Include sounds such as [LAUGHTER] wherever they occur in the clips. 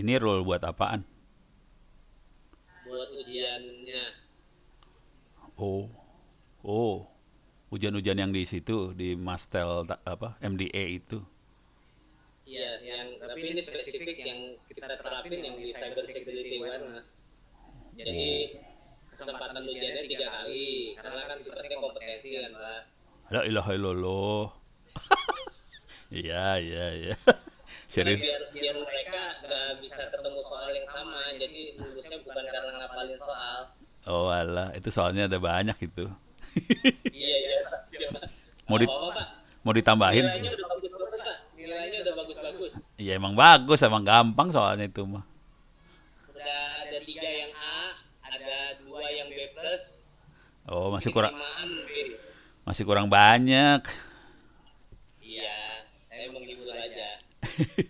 Ini rule buat apaan? Buat ujiannya. Oh. Oh. Ujian-ujian yang di situ di Mastel apa MDA itu. Iya, yang tapi ini spesifik yang kita terapin yang di cyber security mas. Jadi oh. kesempatan ujiannya tiga kali karena kan sifatnya kompetensi kan, Pak. La ilaha illallah. [LAUGHS] Iya, iya, iya. [LAUGHS] Serius. Biar, biar mereka nggak bisa ketemu soal yang sama, jadi lulusnya bukan karena ngapalin soal. Oh alah, itu soalnya ada banyak itu. iya iya. mau di, apa, mau ditambahin Nilainya sih. Udah bagus -bagus, Pak. Nilainya udah bagus-bagus. Iya emang bagus, emang gampang soalnya itu mah. Udah ada tiga yang A, ada dua yang B plus. Oh masih kurang. Masih kurang banyak. Iya, emang gitu aja. [LAUGHS]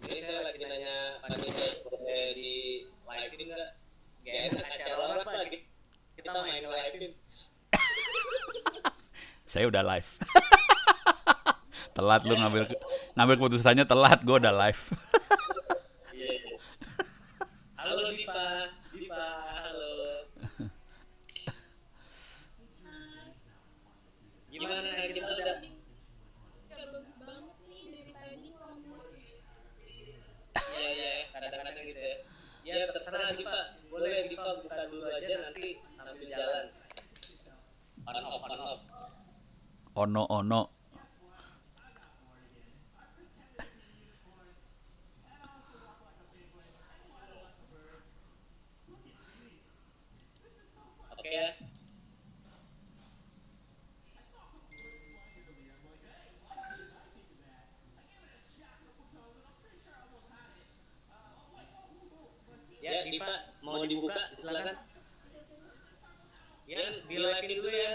Ini saya lagi nanya Pak boleh di live in nggak? Gak enak acara orang apa lagi? Kita main live in. [LAUGHS] saya udah live. [LAUGHS] telat lu ngambil ngambil keputusannya telat gue udah live [LAUGHS] iya, iya. halo Dipa Dipa halo gimana kita udah ya terserah Pak boleh Pak buka dulu aja nanti sambil jalan on off on off ono ono Oke okay. ya. Dipa mau dibuka silakan. Ya, di live dulu ya.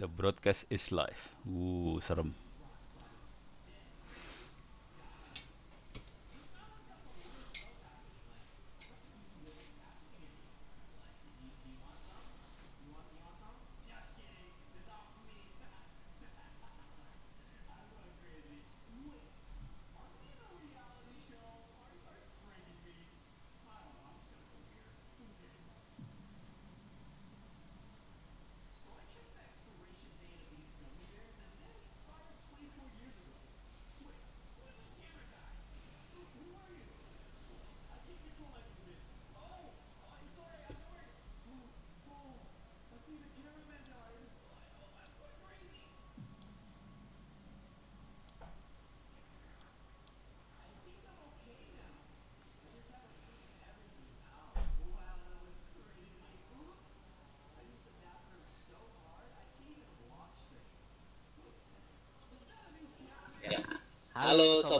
The broadcast is live. Uh, serem.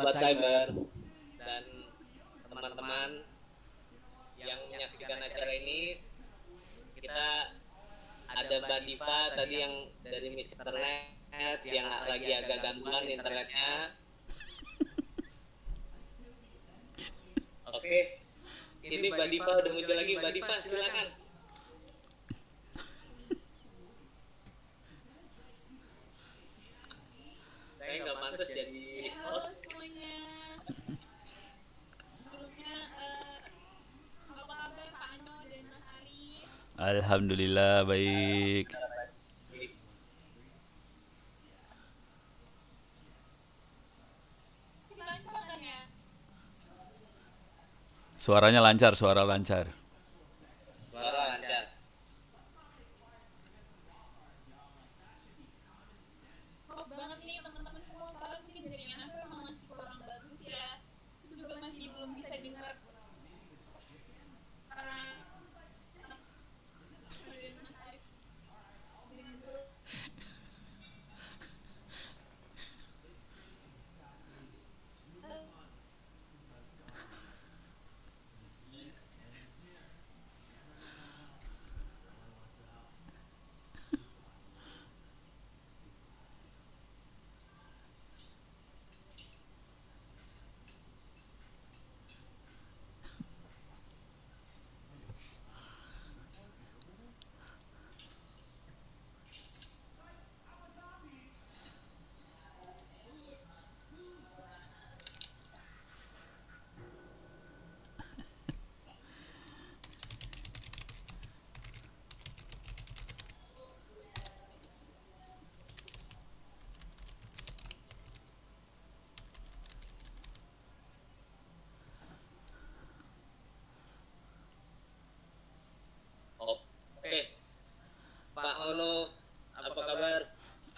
sahabat cyber dan teman-teman yang menyaksikan acara ini kita ada Mbak Diva tadi yang dari Miss Internet yang lagi agak gangguan internetnya. Oke, okay. ini Mbak Diva udah muncul lagi. Mbak Diva silakan. Saya nggak pantas jadi host. Alhamdulillah baik. Suaranya lancar, suara lancar.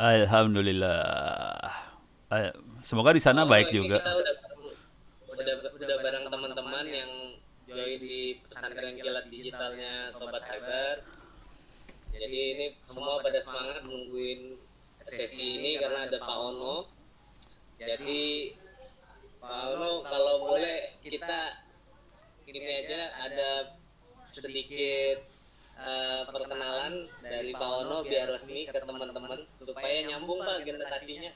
Alhamdulillah. Eh, semoga di sana oh, baik juga. Sudah udah, udah, udah teman-teman yang join di pesantren kilat digitalnya Sobat Cyber. Jadi ini semua pada semangat nungguin sesi ini karena ada Pak Ono. Jadi Pak Ono kalau boleh kita ini aja ada sedikit Eh, perkenalan dari Pak Ono biar resmi ke teman-teman supaya nyambung Pak generasinya.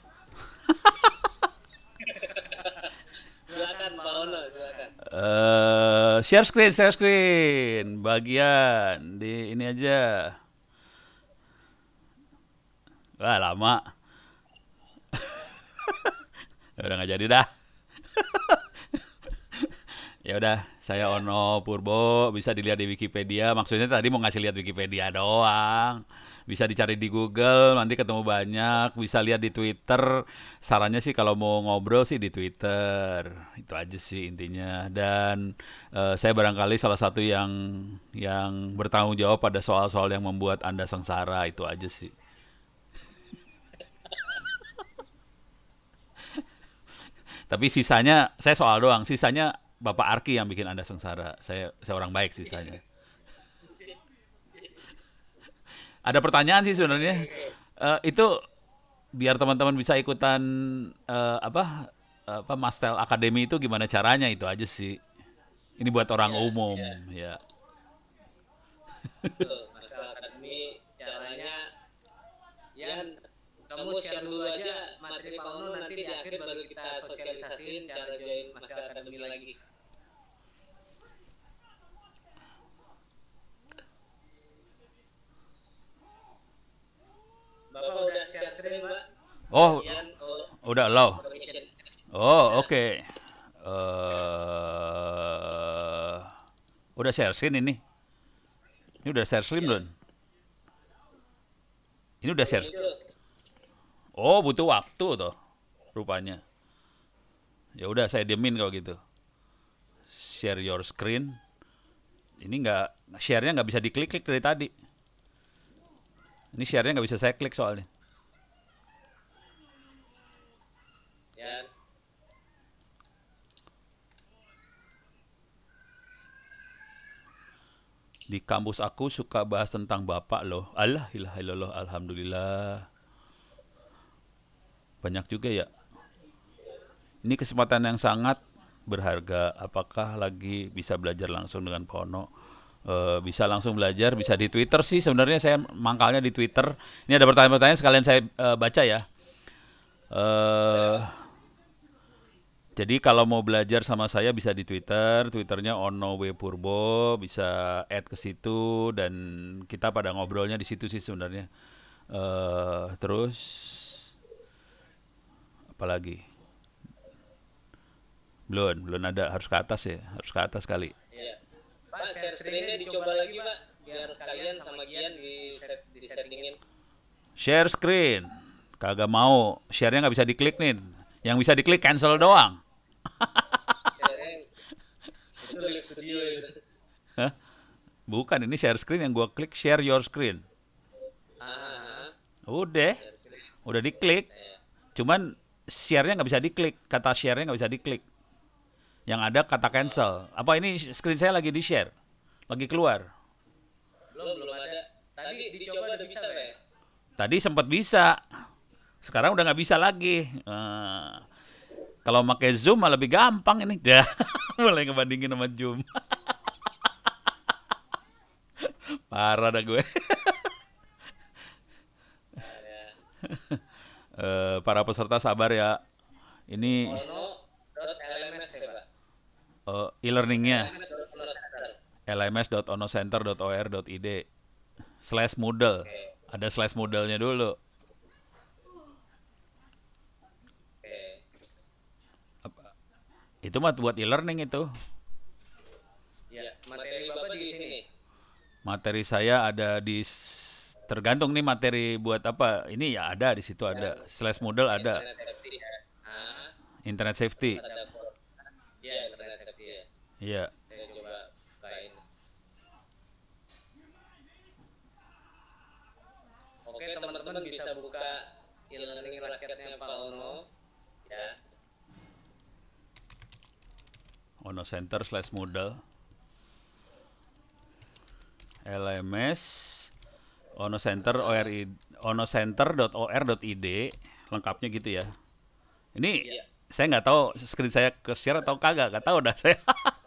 [LAUGHS] silakan Pak Ono, silakan. Uh, share screen, share screen, bagian di ini aja. Wah lama. [LAUGHS] Ya udah nggak jadi dah. [LAUGHS] Ya udah, saya iya. Ono Purbo, bisa dilihat di Wikipedia. Maksudnya tadi mau ngasih lihat Wikipedia doang. Bisa dicari di Google, nanti ketemu banyak, bisa lihat di Twitter. Sarannya sih kalau mau ngobrol sih di Twitter. Itu aja sih intinya. Dan uh, saya barangkali salah satu yang yang bertanggung jawab pada soal-soal yang membuat Anda sengsara, itu aja sih. [LAUGHS] Tapi sisanya saya soal doang, sisanya Bapak Arki yang bikin Anda sengsara. Saya saya orang baik sisanya. Iya. [LAUGHS] Ada pertanyaan sih sebenarnya. Uh, itu biar teman-teman bisa ikutan uh, apa apa Mastel Academy itu gimana caranya itu aja sih. Ini buat orang ya, umum ya. ya. Betul, [LAUGHS] caranya ya kamu share dulu aja materi Pak Uno nanti di akhir baru kita sosialisasiin cara join Mastel Academy lagi. Bapak udah share screen, Pak. Oh, udah allow. Oh, oke. Okay. Uh, eh, udah share screen ini. Ini udah share screen iya. belum? Ini udah share. Iya, iya. Oh, butuh waktu toh, rupanya. Ya udah saya diemin kalau gitu. Share your screen. Ini nggak sharenya nya nggak bisa diklik-klik dari tadi. Ini share nggak bisa saya klik soalnya. Ya. Di kampus aku suka bahas tentang bapak loh. Allah ilah alhamdulillah. Banyak juga ya. Ini kesempatan yang sangat berharga. Apakah lagi bisa belajar langsung dengan Pono? Eh, bisa langsung belajar, bisa di Twitter sih. Sebenarnya saya mangkalnya di Twitter. Ini ada pertanyaan-pertanyaan sekalian saya uh, baca ya. Uh, jadi kalau mau belajar sama saya bisa di Twitter, Twitternya Ono W Purbo, bisa add ke situ dan kita pada ngobrolnya di situ sih sebenarnya. Uh, terus apalagi? Belum, belum ada. Harus ke atas ya, harus ke atas kali. Yeah. Pak, share screen-nya dicoba lagi, Pak. Biar sekalian sama Gian di set di settingin. Share screen. Kagak mau. Share-nya nggak bisa diklik nih. Yang bisa diklik cancel doang. Bukan, ini share screen yang gue klik share your screen. Ah. Udah. Udah diklik. Iya. Cuman share-nya nggak bisa diklik. Kata share-nya nggak bisa diklik yang ada kata cancel. Apa ini screen saya lagi di share? Lagi keluar? Belum, belum ada. Tadi dicoba udah bisa, ya? Tadi sempat bisa. Sekarang udah nggak bisa lagi. Uh, kalau pakai Zoom malah lebih gampang ini. Ya, [LAUGHS] mulai ngebandingin sama Zoom. [LAUGHS] Parah dah gue. [LAUGHS] Eh, para peserta sabar ya. Ini uh, e-learningnya lms.onocenter.or.id slash model ada slash moodle-nya dulu itu mah buat e-learning itu ya materi bapak di sini materi saya ada di tergantung nih materi buat apa ini ya ada di situ ada ya. slash model ada internet safety ya ah. internet safety Iya. Oke, teman-teman bisa buka e-learning Pak Ono. Ya. Ono Center slash modal. LMS Ono Center ORI Ono Center id lengkapnya gitu ya. Ini iya. saya nggak tahu screen saya ke share atau kagak, nggak tahu dah saya. [LAUGHS]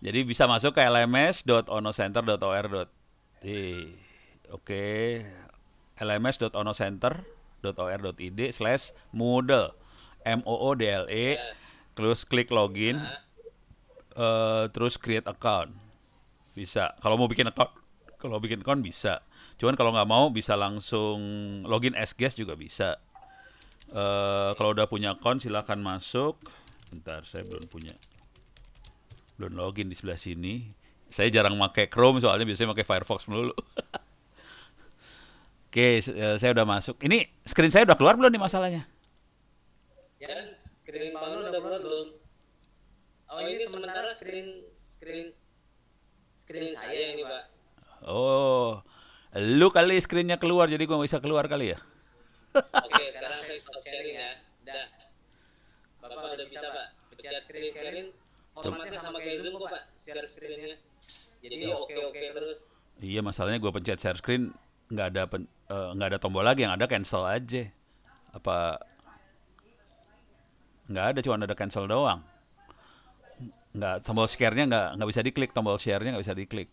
Jadi bisa masuk ke lms.onocenter.or.id. Oke, lms.onocenter.or.id slash Moodle. M O O D L E. Ya. Terus klik login. Uh, terus create account. Bisa. Kalau mau bikin account, kalau bikin account bisa. Cuman kalau nggak mau bisa langsung login as guest juga bisa. Uh, kalau udah punya account silahkan masuk. Ntar saya belum punya belum login di sebelah sini. Saya jarang pakai Chrome soalnya biasanya pakai Firefox melulu. [LAUGHS] Oke, eh, saya udah masuk. Ini screen saya udah keluar belum nih masalahnya? Ya, screen Paul udah keluar belum? Oh, ini sementara screen screen screen saya ini, Pak. Oh, lu kali screennya keluar, jadi gua bisa keluar kali ya? Oke, sekarang saya stop sharing ya. Dah. Bapak udah bisa, Pak. Pecat screen sharing, formatnya sama kayak Zoom kok Pak, share screen Jadi iya, oke-oke okay, okay terus. Iya, masalahnya gue pencet share screen nggak ada eh, nggak uh, ada tombol lagi yang ada cancel aja. Apa nggak ada cuma ada cancel doang. Nggak tombol share-nya nggak nggak bisa diklik tombol share-nya nggak bisa diklik.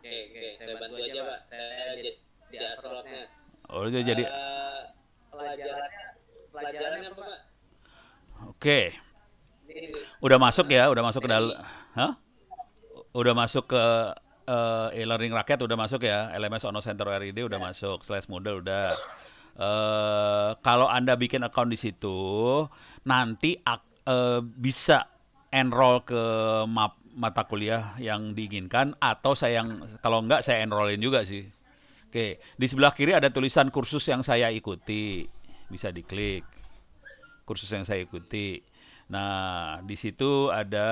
Oke, okay, oke, okay. saya bantu aja Pak. Saya di, di asrotnya. Oh, jadi uh, pelajarannya pelajarannya apa Pak? Oke. Okay. Udah masuk ya, udah masuk ke dalam. Hah? Udah masuk ke uh, e-learning rakyat udah masuk ya, LMS Ono Center RID udah ya. masuk, Slash model udah. Uh, kalau Anda bikin account di situ, nanti uh, bisa enroll ke map mata kuliah yang diinginkan atau saya yang kalau enggak saya enrollin juga sih. Oke, di sebelah kiri ada tulisan kursus yang saya ikuti. Bisa diklik. Kursus yang saya ikuti. Nah, di situ ada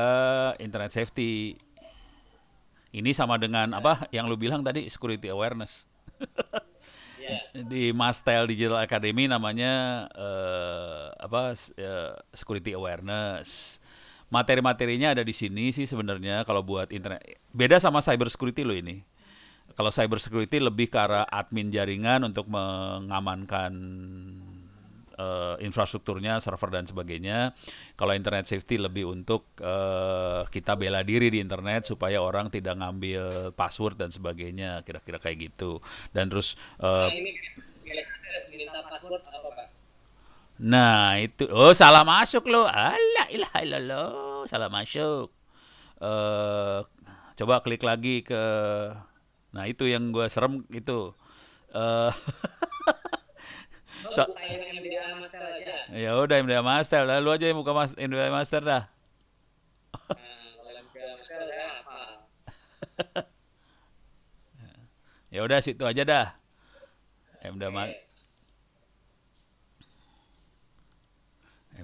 internet safety. Ini sama dengan ya. apa yang lu bilang tadi security awareness. [LAUGHS] yeah. Di Mastel Digital Academy namanya uh, apa uh, security awareness. Materi-materinya ada di sini sih sebenarnya kalau buat internet. Beda sama cyber security lo ini. Kalau cyber security lebih ke arah admin jaringan untuk mengamankan uh, infrastrukturnya, server dan sebagainya. Kalau internet safety lebih untuk uh, kita bela diri di internet supaya orang tidak ngambil password dan sebagainya, kira-kira kayak gitu. Dan terus uh, nah, itu oh salah masuk lo. Alah ilah lo, salah masuk. Uh, coba klik lagi ke Nah, itu yang gue serem itu. [LAUGHS] Oh, so, ya udah MDA Master dah lu aja yang buka mas MDA Master dah [LAUGHS] ya udah situ aja dah MDA Master.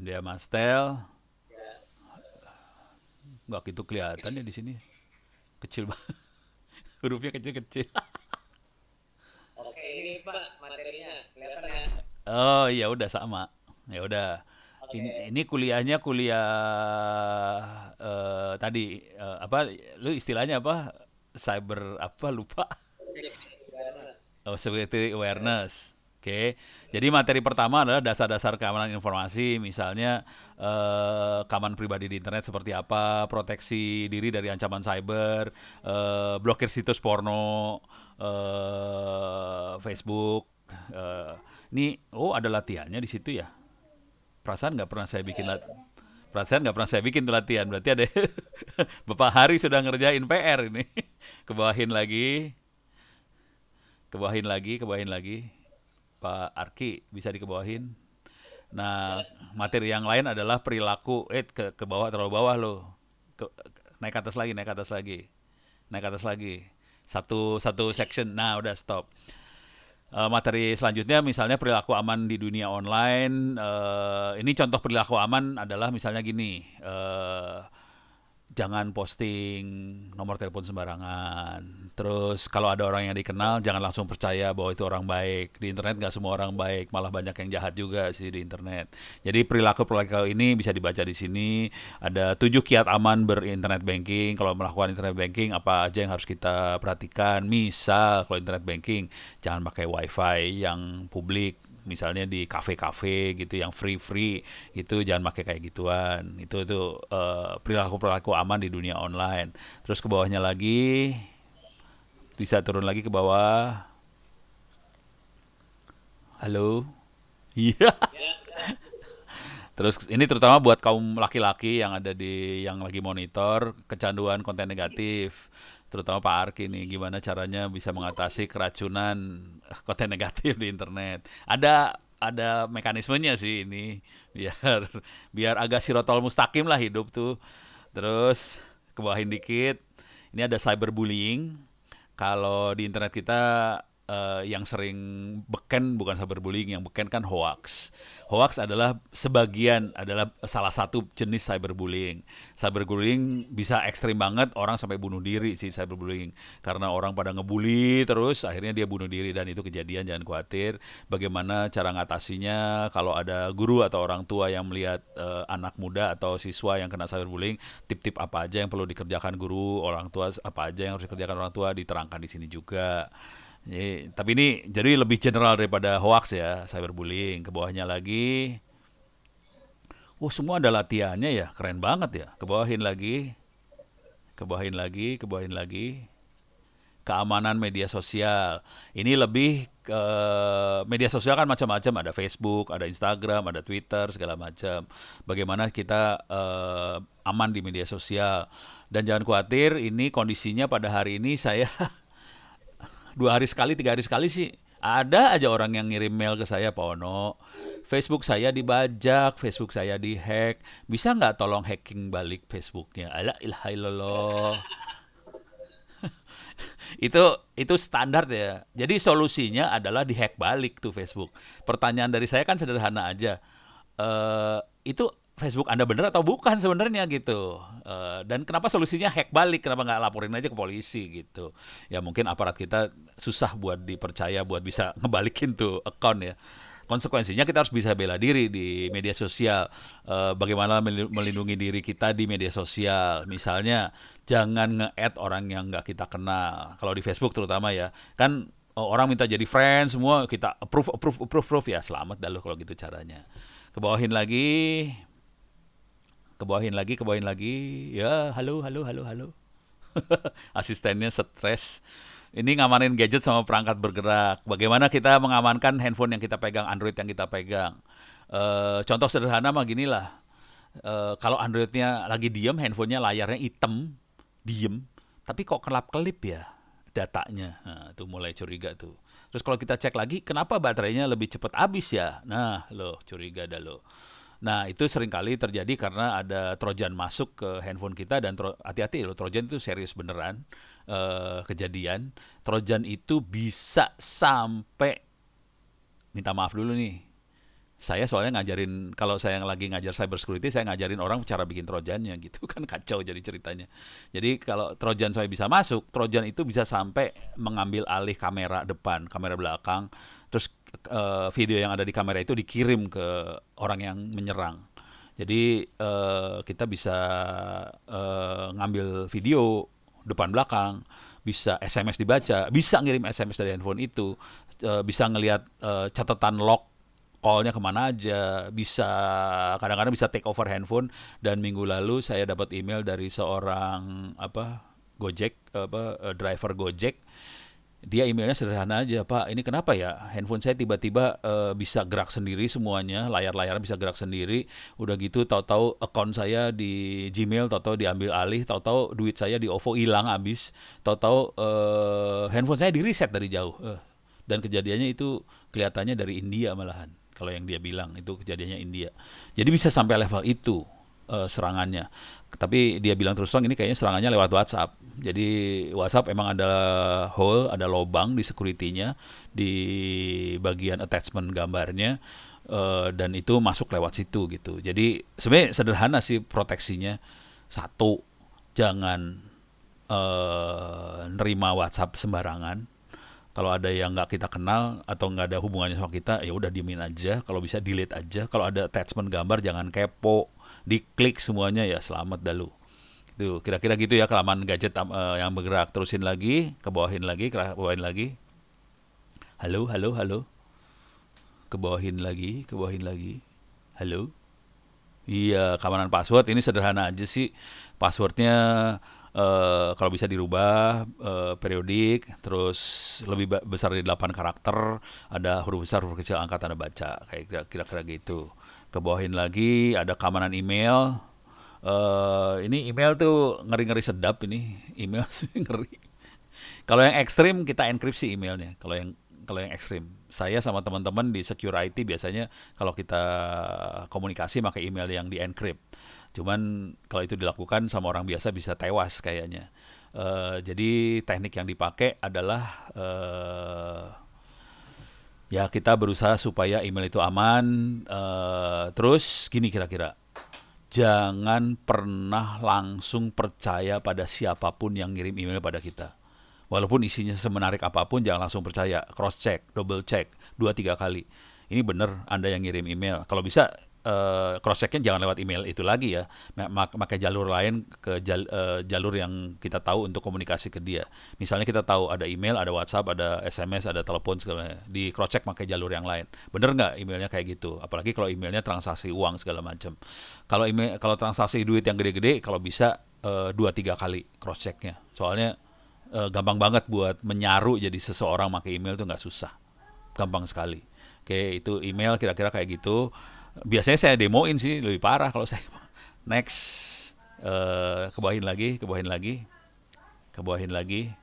MDA ya. Mastel nggak gitu kelihatan ya di sini kecil banget [LAUGHS] hurufnya kecil-kecil [LAUGHS] oke ini pak materinya kelihatan ya Oh iya udah sama. Ya udah. Okay. Ini, ini kuliahnya kuliah uh, tadi uh, apa lu istilahnya apa? Cyber apa lupa? Security oh, security awareness. Oke. Okay. Jadi materi pertama adalah dasar-dasar keamanan informasi, misalnya eh, keamanan pribadi di internet seperti apa, proteksi diri dari ancaman cyber, eh, blokir situs porno, eh, Facebook, uh, ini oh ada latihannya di situ ya perasaan nggak pernah saya bikin lat perasaan nggak pernah saya bikin tuh latihan berarti ada [LAUGHS] beberapa hari sudah ngerjain PR ini [LAUGHS] kebawahin lagi kebawahin lagi kebawahin lagi Pak Arki bisa dikebawahin nah materi yang lain adalah perilaku eh ke, ke bawah terlalu bawah loh ke, naik ke atas lagi naik ke atas lagi naik ke atas lagi satu satu section nah udah stop uh, materi selanjutnya misalnya perilaku aman di dunia online. Uh, ini contoh perilaku aman adalah misalnya gini. Uh, jangan posting nomor telepon sembarangan. Terus kalau ada orang yang dikenal, jangan langsung percaya bahwa itu orang baik. Di internet nggak semua orang baik, malah banyak yang jahat juga sih di internet. Jadi perilaku perilaku ini bisa dibaca di sini. Ada tujuh kiat aman berinternet banking. Kalau melakukan internet banking, apa aja yang harus kita perhatikan? Misal kalau internet banking, jangan pakai wifi yang publik misalnya di kafe-kafe gitu yang free-free gitu jangan pakai kayak gituan itu itu uh, eh, perilaku perilaku aman di dunia online terus ke bawahnya lagi bisa turun lagi ke bawah halo [LAUGHS] iya yeah. Terus ini terutama buat kaum laki-laki yang ada di yang lagi monitor kecanduan konten negatif terutama Pak Arki nih gimana caranya bisa mengatasi keracunan eh, konten negatif di internet. Ada ada mekanismenya sih ini biar biar agak sirotol mustaqim lah hidup tuh. Terus ke bawahin dikit. Ini ada cyberbullying. Kalau di internet kita uh, yang sering beken bukan cyberbullying, yang beken kan hoax. Hoax adalah sebagian adalah salah satu jenis cyberbullying. Cyberbullying bisa ekstrim banget, orang sampai bunuh diri sih cyberbullying karena orang pada ngebully terus, akhirnya dia bunuh diri dan itu kejadian jangan khawatir. Bagaimana cara ngatasinya? Kalau ada guru atau orang tua yang melihat uh, anak muda atau siswa yang kena cyberbullying, tip-tip apa aja yang perlu dikerjakan guru, orang tua apa aja yang harus dikerjakan orang tua diterangkan di sini juga tapi ini jadi lebih general daripada hoax ya, cyberbullying. Ke bawahnya lagi. Oh semua ada latihannya ya. Keren banget ya. Kebawahin lagi. Kebawahin lagi, kebawahin lagi. Keamanan media sosial. Ini lebih ke media sosial kan macam-macam, ada Facebook, ada Instagram, ada Twitter, segala macam. Bagaimana kita uh, aman di media sosial. Dan jangan khawatir, ini kondisinya pada hari ini saya [LAUGHS] dua hari sekali tiga hari sekali sih ada aja orang yang ngirim mail ke saya Pak Ono Facebook saya dibajak, Facebook saya dihack. Bisa nggak tolong hacking balik Facebooknya? Ala ilhailallah. [LAUGHS] itu itu standar ya. Jadi solusinya adalah dihack balik tuh Facebook. Pertanyaan dari saya kan sederhana aja. Uh, itu Facebook Anda benar atau bukan sebenarnya gitu. Uh, dan kenapa solusinya hack balik? Kenapa nggak laporin aja ke polisi gitu? Ya mungkin aparat kita susah buat dipercaya buat bisa [LAUGHS] ngebalikin tuh account ya. Konsekuensinya kita harus bisa bela diri di media sosial. Uh, bagaimana melindungi diri kita di media sosial? Misalnya jangan nge-add orang yang nggak kita kenal. Kalau di Facebook terutama ya, kan eh, orang minta jadi friend semua kita approve approve approve approve ya selamat dah lo kalau gitu caranya. Kebawahin lagi kebawahin lagi kebawahin lagi ya halo halo halo halo [LAUGHS] asistennya stres ini ngamanin gadget sama perangkat bergerak bagaimana kita mengamankan handphone yang kita pegang Android yang kita pegang e, contoh sederhana mah gini lah e, kalau Androidnya lagi diem handphonenya layarnya hitam diem tapi kok kelap kelip ya datanya nah, tuh mulai curiga tuh terus kalau kita cek lagi kenapa baterainya lebih cepat habis ya nah loh curiga dah loh Nah, itu seringkali terjadi karena ada trojan masuk ke handphone kita dan hati-hati tro loh, trojan itu serius beneran uh, kejadian. Trojan itu bisa sampai minta maaf dulu nih. Saya soalnya ngajarin kalau saya yang lagi ngajar cyber security, saya ngajarin orang cara bikin trojannya [LAUGHS] gitu kan kacau jadi ceritanya. Jadi kalau trojan saya bisa masuk, trojan itu bisa sampai mengambil alih kamera depan, kamera belakang, terus uh, video yang ada di kamera itu dikirim ke orang yang menyerang. Jadi uh, kita bisa uh, ngambil video depan belakang, bisa SMS dibaca, bisa ngirim SMS dari handphone itu, uh, bisa ngelihat uh, catatan log callnya kemana aja bisa kadang-kadang bisa take over handphone dan minggu lalu saya dapat email dari seorang apa Gojek apa driver Gojek dia emailnya sederhana aja pak ini kenapa ya handphone saya tiba-tiba uh, bisa gerak sendiri semuanya layar-layar bisa gerak sendiri udah gitu tahu-tahu account saya di Gmail tahu-tahu diambil alih tahu-tahu duit saya di OVO hilang abis, tahu-tahu uh, eh, handphone saya di reset dari jauh uh, dan kejadiannya itu kelihatannya dari India malahan kalau yang dia bilang itu kejadiannya India jadi bisa sampai level itu Eh, serangannya. Tapi dia bilang terus terang ini kayaknya serangannya lewat WhatsApp. Jadi WhatsApp emang ada hole, ada lobang di security-nya di bagian attachment gambarnya eh, dan itu masuk lewat situ gitu. Jadi sebenarnya sederhana sih proteksinya. Satu, jangan uh, nerima WhatsApp sembarangan kalau ada yang nggak kita kenal atau nggak ada hubungannya sama kita ya udah diemin aja kalau bisa delete aja kalau ada attachment gambar jangan kepo diklik semuanya ya selamat dulu itu kira-kira gitu ya kelamaan gadget uh, yang bergerak terusin lagi ke bawahin lagi ke bawahin lagi halo halo halo ke bawahin lagi ke bawahin lagi halo iya keamanan password ini sederhana aja sih passwordnya uh, kalau bisa dirubah uh, periodik terus lebih besar dari 8 karakter ada huruf besar huruf kecil angka tanda baca kayak kira-kira gitu ke bawahin lagi ada keamanan email uh, ini email tuh ngeri-ngeri sedap ini [LAUGHS] email ngeri kalau yang ekstrim kita enkripsi emailnya kalau yang kalau yang ekstrim saya sama teman-teman di security biasanya kalau kita komunikasi pakai email yang di encrypt cuman kalau itu dilakukan sama orang biasa bisa tewas kayaknya uh, jadi teknik yang dipakai adalah uh, ya kita berusaha supaya email itu aman. Uh, terus gini kira-kira, jangan pernah langsung percaya pada siapapun yang ngirim email pada kita. Walaupun isinya semenarik apapun, jangan langsung percaya. Cross check, double check, dua tiga kali. Ini benar Anda yang ngirim email. Kalau bisa uh, eh, cross checknya jangan lewat email itu lagi ya mak pakai jalur lain ke jal uh, jalur yang kita tahu untuk komunikasi ke dia misalnya kita tahu ada email ada WhatsApp ada SMS ada telepon segala di cross check pakai jalur yang lain bener nggak emailnya kayak gitu apalagi kalau emailnya transaksi uang segala macam kalau email kalau transaksi duit yang gede-gede kalau bisa eh, dua uh, tiga kali cross checknya soalnya uh, gampang banget buat menyaru jadi seseorang pakai email itu nggak susah gampang sekali Oke, itu email kira-kira kayak gitu biasanya saya demoin sih lebih parah kalau saya next uh, kebawahin lagi kebawahin lagi kebawahin lagi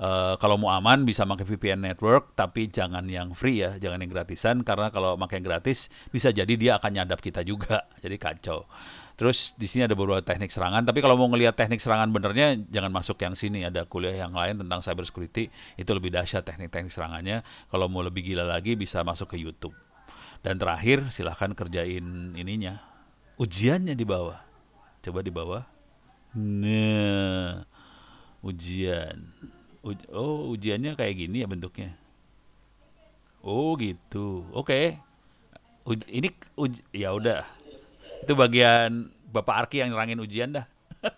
uh, kalau mau aman bisa pakai VPN network tapi jangan yang free ya jangan yang gratisan karena kalau pakai yang gratis bisa jadi dia akan nyadap kita juga [LAUGHS] jadi kacau terus di sini ada beberapa teknik serangan tapi kalau mau ngelihat teknik serangan benernya jangan masuk yang sini ada kuliah yang lain tentang cyber security itu lebih dahsyat teknik-teknik serangannya kalau mau lebih gila lagi bisa masuk ke YouTube dan terakhir silahkan kerjain ininya. Ujiannya di bawah. Coba di bawah. Nah, ujian. Uj oh, ujiannya kayak gini ya bentuknya. Oh, gitu. Oke. Okay. ini uj ya udah. Itu bagian Bapak Arki yang nerangin ujian dah. [LAUGHS]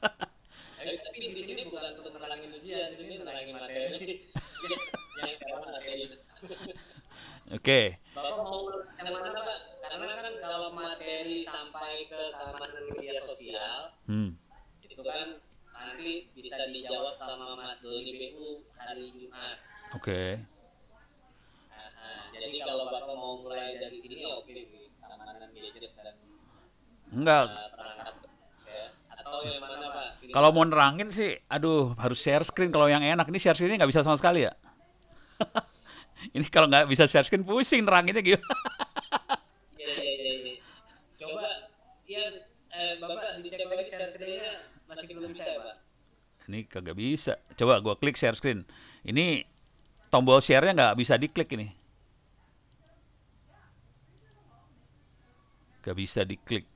Oke. Okay. Bapak mau yang mana Pak? Karena kan kalau materi sampai ke keamanan media sosial, hmm. itu kan nanti bisa dijawab sama Mas Doni BU hari Jumat. Oke. Okay. Nah, jadi kalau Bapak mau mulai dari sini oke okay sih, keamanan gadget dan Enggak. Eh, perangkat ya. Atau yang mana Pak? kalau mau nerangin sih, aduh harus share screen kalau yang enak. Ini share screen nggak bisa sama sekali ya? [LAUGHS] [LAUGHS] ini kalau nggak bisa share screen pusing neranginnya gitu. Iya iya iya. iya. Coba ya Bapak dicek share screennya masih belum bisa, Ini kagak bisa. Coba gua klik share screen. Ini tombol sharenya nggak bisa diklik ini. Gak bisa diklik.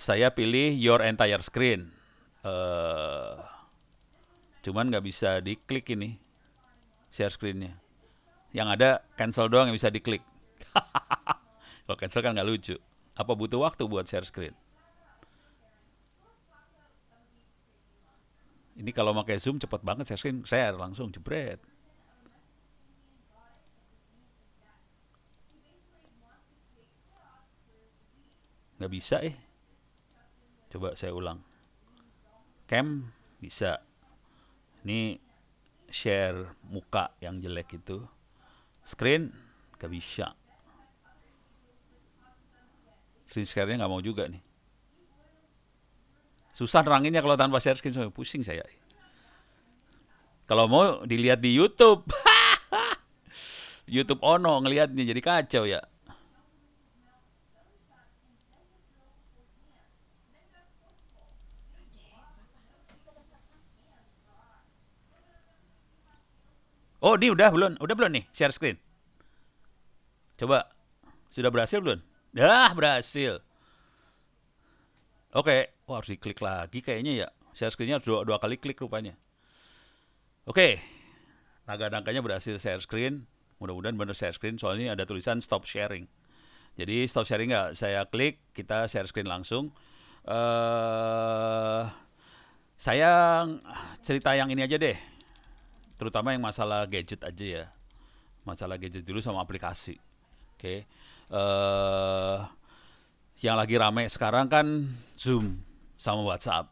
Saya pilih your entire screen. Uh, Cuman nggak bisa diklik ini share screennya. Yang ada cancel doang yang bisa diklik. [LAUGHS] Kalau cancel kan nggak lucu. Apa butuh waktu buat share screen? Ini kalau pakai Zoom cepet banget share screen, share langsung jebret. Nggak bisa eh. Coba saya ulang. Cam bisa ini share muka yang jelek itu screen gak bisa screen share-nya nggak mau juga nih susah neranginnya kalau tanpa share screen pusing saya kalau mau dilihat di YouTube [LAUGHS] YouTube ono ngelihatnya jadi kacau ya Oh, ini udah belum? Udah belum nih share screen? Coba. Sudah berhasil belum? Dah, berhasil. Oke, okay. Wah, harus diklik lagi kayaknya ya. Share screen-nya dua, dua kali klik rupanya. Oke. Okay. Naga-naganya berhasil share screen. Mudah-mudahan benar share screen soalnya ada tulisan stop sharing. Jadi stop sharing nggak saya klik, kita share screen langsung. Eh uh, saya cerita yang ini aja deh terutama yang masalah gadget aja ya masalah gadget dulu sama aplikasi oke okay. uh, eh, yang lagi rame sekarang kan zoom sama WhatsApp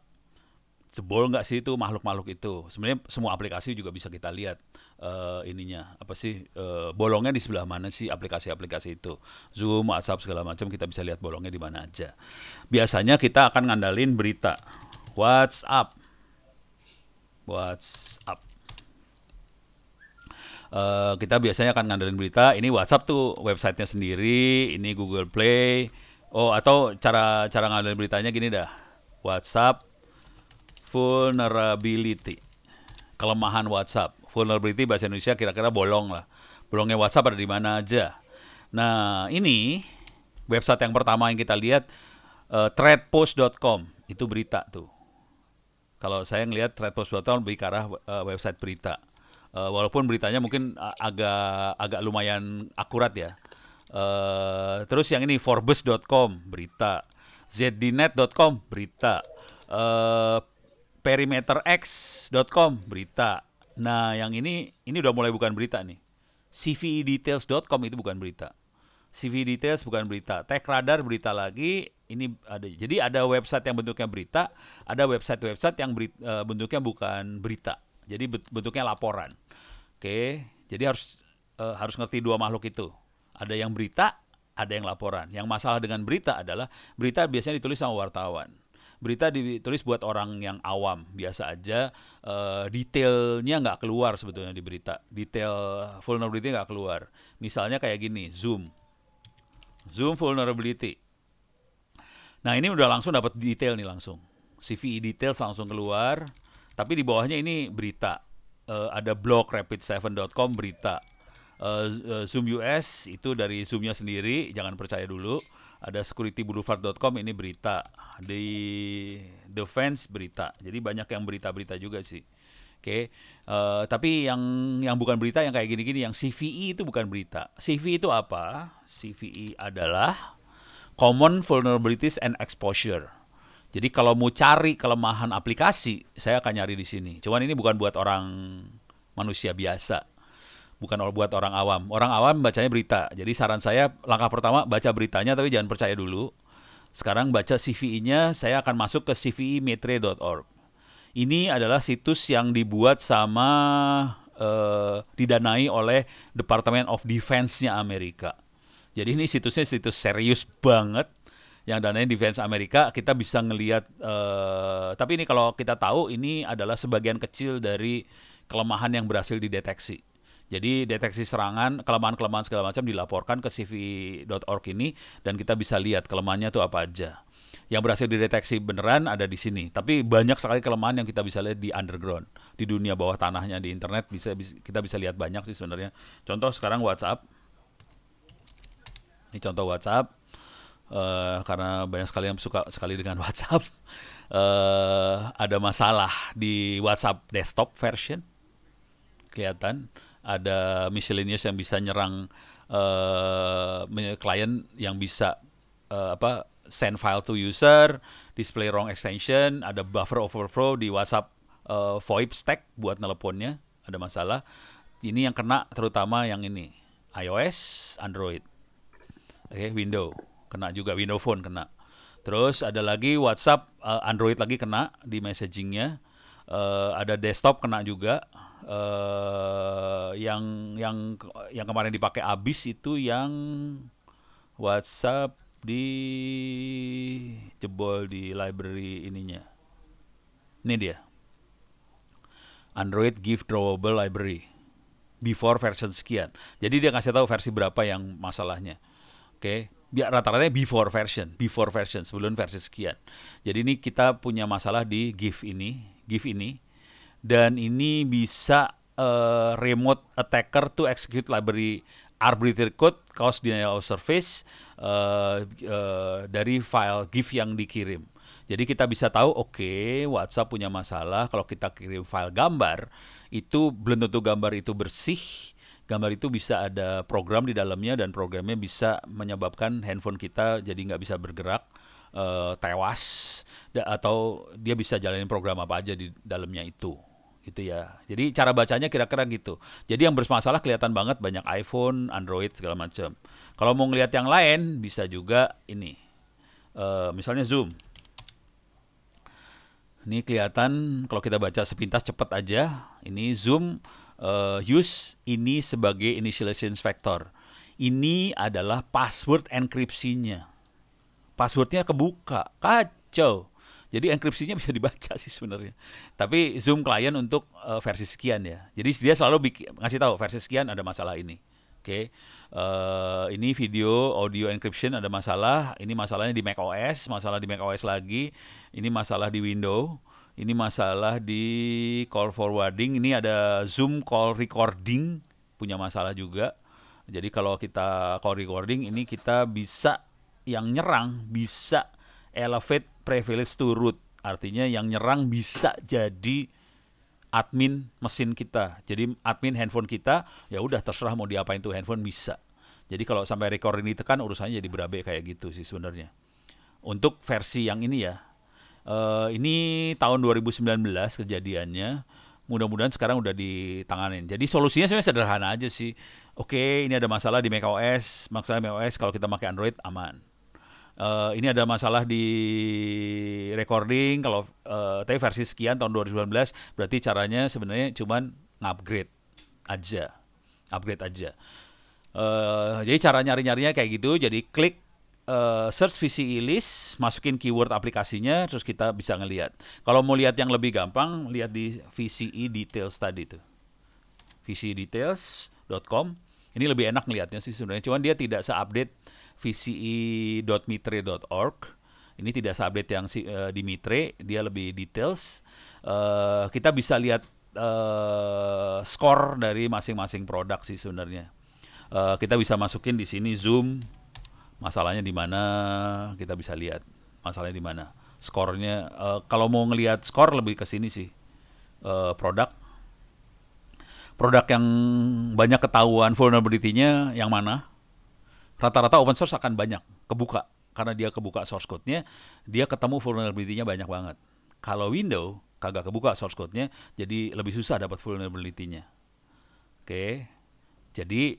jebol nggak sih itu makhluk-makhluk itu sebenarnya semua aplikasi juga bisa kita lihat uh, ininya apa sih uh, bolongnya di sebelah mana sih aplikasi-aplikasi itu Zoom WhatsApp segala macam kita bisa lihat bolongnya di mana aja biasanya kita akan ngandalin berita WhatsApp WhatsApp uh, kita biasanya akan ngandelin berita. Ini WhatsApp tuh websitenya sendiri, ini Google Play. Oh atau cara cara ngandelin beritanya gini dah. WhatsApp vulnerability, kelemahan WhatsApp. Vulnerability bahasa Indonesia kira-kira bolong lah. Bolongnya WhatsApp ada di mana aja. Nah ini website yang pertama yang kita lihat uh, eh, threadpost.com itu berita tuh. Kalau saya ngelihat threadpost.com lebih ke arah uh, website berita uh, walaupun beritanya mungkin agak agak lumayan akurat ya. Uh, terus yang ini Forbes.com berita, ZDNet.com berita, uh, eh, PerimeterX.com berita. Nah yang ini ini udah mulai bukan berita nih. CVDetails.com e itu bukan berita. CV e Details bukan berita. Tech Radar berita lagi. Ini ada jadi ada website yang bentuknya berita, ada website-website yang beri, bentuknya bukan berita. Jadi bentuknya laporan. Oke, jadi harus uh, harus ngerti dua makhluk itu. Ada yang berita, ada yang laporan. Yang masalah dengan berita adalah berita biasanya ditulis sama wartawan. Berita ditulis buat orang yang awam, biasa aja. Uh, detailnya nggak keluar sebetulnya di berita. Detail vulnerability nggak keluar. Misalnya kayak gini, Zoom. Zoom vulnerability. Nah ini udah langsung dapat detail nih langsung. CVE detail langsung keluar. Tapi di bawahnya ini berita uh, ada blog rapid7.com berita. Uh, uh, Zoom US itu dari Zoomnya sendiri, jangan percaya dulu. Ada securitybulevard.com ini berita. Di defense berita. Jadi banyak yang berita-berita juga sih. Oke, okay. uh, tapi yang yang bukan berita yang kayak gini-gini, yang CVE itu bukan berita. CVE itu apa? CVE adalah Common Vulnerabilities and Exposure. Jadi kalau mau cari kelemahan aplikasi, saya akan nyari di sini. Cuman ini bukan buat orang manusia biasa. Bukan buat orang awam. Orang awam bacanya berita. Jadi saran saya langkah pertama baca beritanya tapi jangan percaya dulu. Sekarang baca CVI-nya, saya akan masuk ke cvimitre.org. Ini adalah situs yang dibuat sama eh, didanai oleh Department of Defense-nya Amerika. Jadi ini situsnya situs serius banget yang dananya defense defense Amerika kita bisa ngelihat uh, tapi ini kalau kita tahu ini adalah sebagian kecil dari kelemahan yang berhasil dideteksi. Jadi deteksi serangan, kelemahan-kelemahan segala macam dilaporkan ke cv.org ini dan kita bisa lihat kelemahannya itu apa aja. Yang berhasil dideteksi beneran ada di sini, tapi banyak sekali kelemahan yang kita bisa lihat di underground, di dunia bawah tanahnya di internet bisa kita bisa lihat banyak sih sebenarnya. Contoh sekarang WhatsApp. Ini contoh WhatsApp uh, karena banyak sekali yang suka sekali dengan [LAUGHS] WhatsApp. Uh, ada masalah di WhatsApp desktop version. Kelihatan ada miscellaneous yang bisa nyerang uh, klien yang bisa uh, apa send file to user, display wrong extension, ada buffer overflow di WhatsApp uh, VoIP stack buat teleponnya ada masalah. Ini yang kena terutama yang ini iOS, Android, oke okay, Windows kena juga Windows Phone kena. Terus ada lagi WhatsApp uh, Android lagi kena di messagingnya. Uh, ada desktop kena juga. Uh, yang yang yang kemarin dipakai abis itu yang WhatsApp di jebol di library ininya. Ini dia. Android Gift Drawable Library before version sekian. Jadi dia ngasih tahu versi berapa yang masalahnya. Oke. Okay. Biar rata-rata before version, before version sebelum versi sekian. Jadi ini kita punya masalah di GIF ini, GIF ini, dan ini bisa uh, remote attacker to execute library arbitrary code cause denial of service uh, uh, dari file GIF yang dikirim. Jadi kita bisa tahu, oke, okay, WhatsApp punya masalah kalau kita kirim file gambar itu belum tentu gambar itu bersih gambar itu bisa ada program di dalamnya dan programnya bisa menyebabkan handphone kita jadi nggak bisa bergerak uh, tewas da- atau dia bisa jalanin program apa aja di dalamnya itu gitu ya. Jadi cara bacanya kira-kira gitu. Jadi yang bermasalah kelihatan banget banyak iPhone, Android segala macam. Kalau mau ngelihat yang lain bisa juga ini. Uh, misalnya Zoom. Ini kelihatan kalau kita baca sepintas cepat aja. Ini Zoom uh, use ini sebagai initialization factor. Ini adalah password enkripsinya. Passwordnya kebuka, kacau. Jadi enkripsinya bisa dibaca sih sebenarnya. Tapi Zoom klien untuk uh, versi sekian ya. Jadi dia selalu bikin, ngasih tahu versi sekian ada masalah ini. Oke, okay. uh, eh, ini video audio encryption ada masalah. Ini masalahnya di Mac OS, masalah di Mac OS lagi. Ini masalah di Windows. Ini masalah di call forwarding. Ini ada Zoom call recording punya masalah juga. Jadi kalau kita call recording ini kita bisa yang nyerang bisa elevate privilege to root. Artinya yang nyerang bisa jadi admin mesin kita. Jadi admin handphone kita ya udah terserah mau diapain tuh handphone bisa. Jadi kalau sampai record ini tekan urusannya jadi berabe kayak gitu sih sebenarnya. Untuk versi yang ini ya, Uh, ini tahun 2019 kejadiannya. Mudah-mudahan sekarang udah ditanganin. Jadi solusinya sebenarnya sederhana aja sih. Oke, ini ada masalah di macOS, maksudnya macOS kalau kita pakai Android aman. Uh, ini ada masalah di recording kalau uh, tapi versi sekian tahun 2019 berarti caranya sebenarnya cuman upgrade aja. Upgrade aja. Uh, jadi cara nyari-nyarinya kayak gitu, jadi klik Eh, search VCE list, masukin keyword aplikasinya, terus kita bisa ngelihat. Kalau mau lihat yang lebih gampang, lihat di VCE details tadi tuh. VCEdetails.com. Ini lebih enak ngelihatnya sih sebenarnya. Cuman dia tidak seupdate vce.mitre.org. Ini tidak seupdate yang si, uh, di Mitre, dia lebih details. Uh, kita bisa lihat uh, skor dari masing-masing produk sih sebenarnya. Uh, kita bisa masukin di sini Zoom, masalahnya di mana kita bisa lihat masalahnya di mana skornya uh, kalau mau ngelihat skor lebih ke sini sih uh, produk produk yang banyak ketahuan vulnerability-nya yang mana rata-rata open source akan banyak kebuka karena dia kebuka source code-nya dia ketemu vulnerability-nya banyak banget kalau window kagak kebuka source code-nya jadi lebih susah dapat vulnerability-nya oke okay. jadi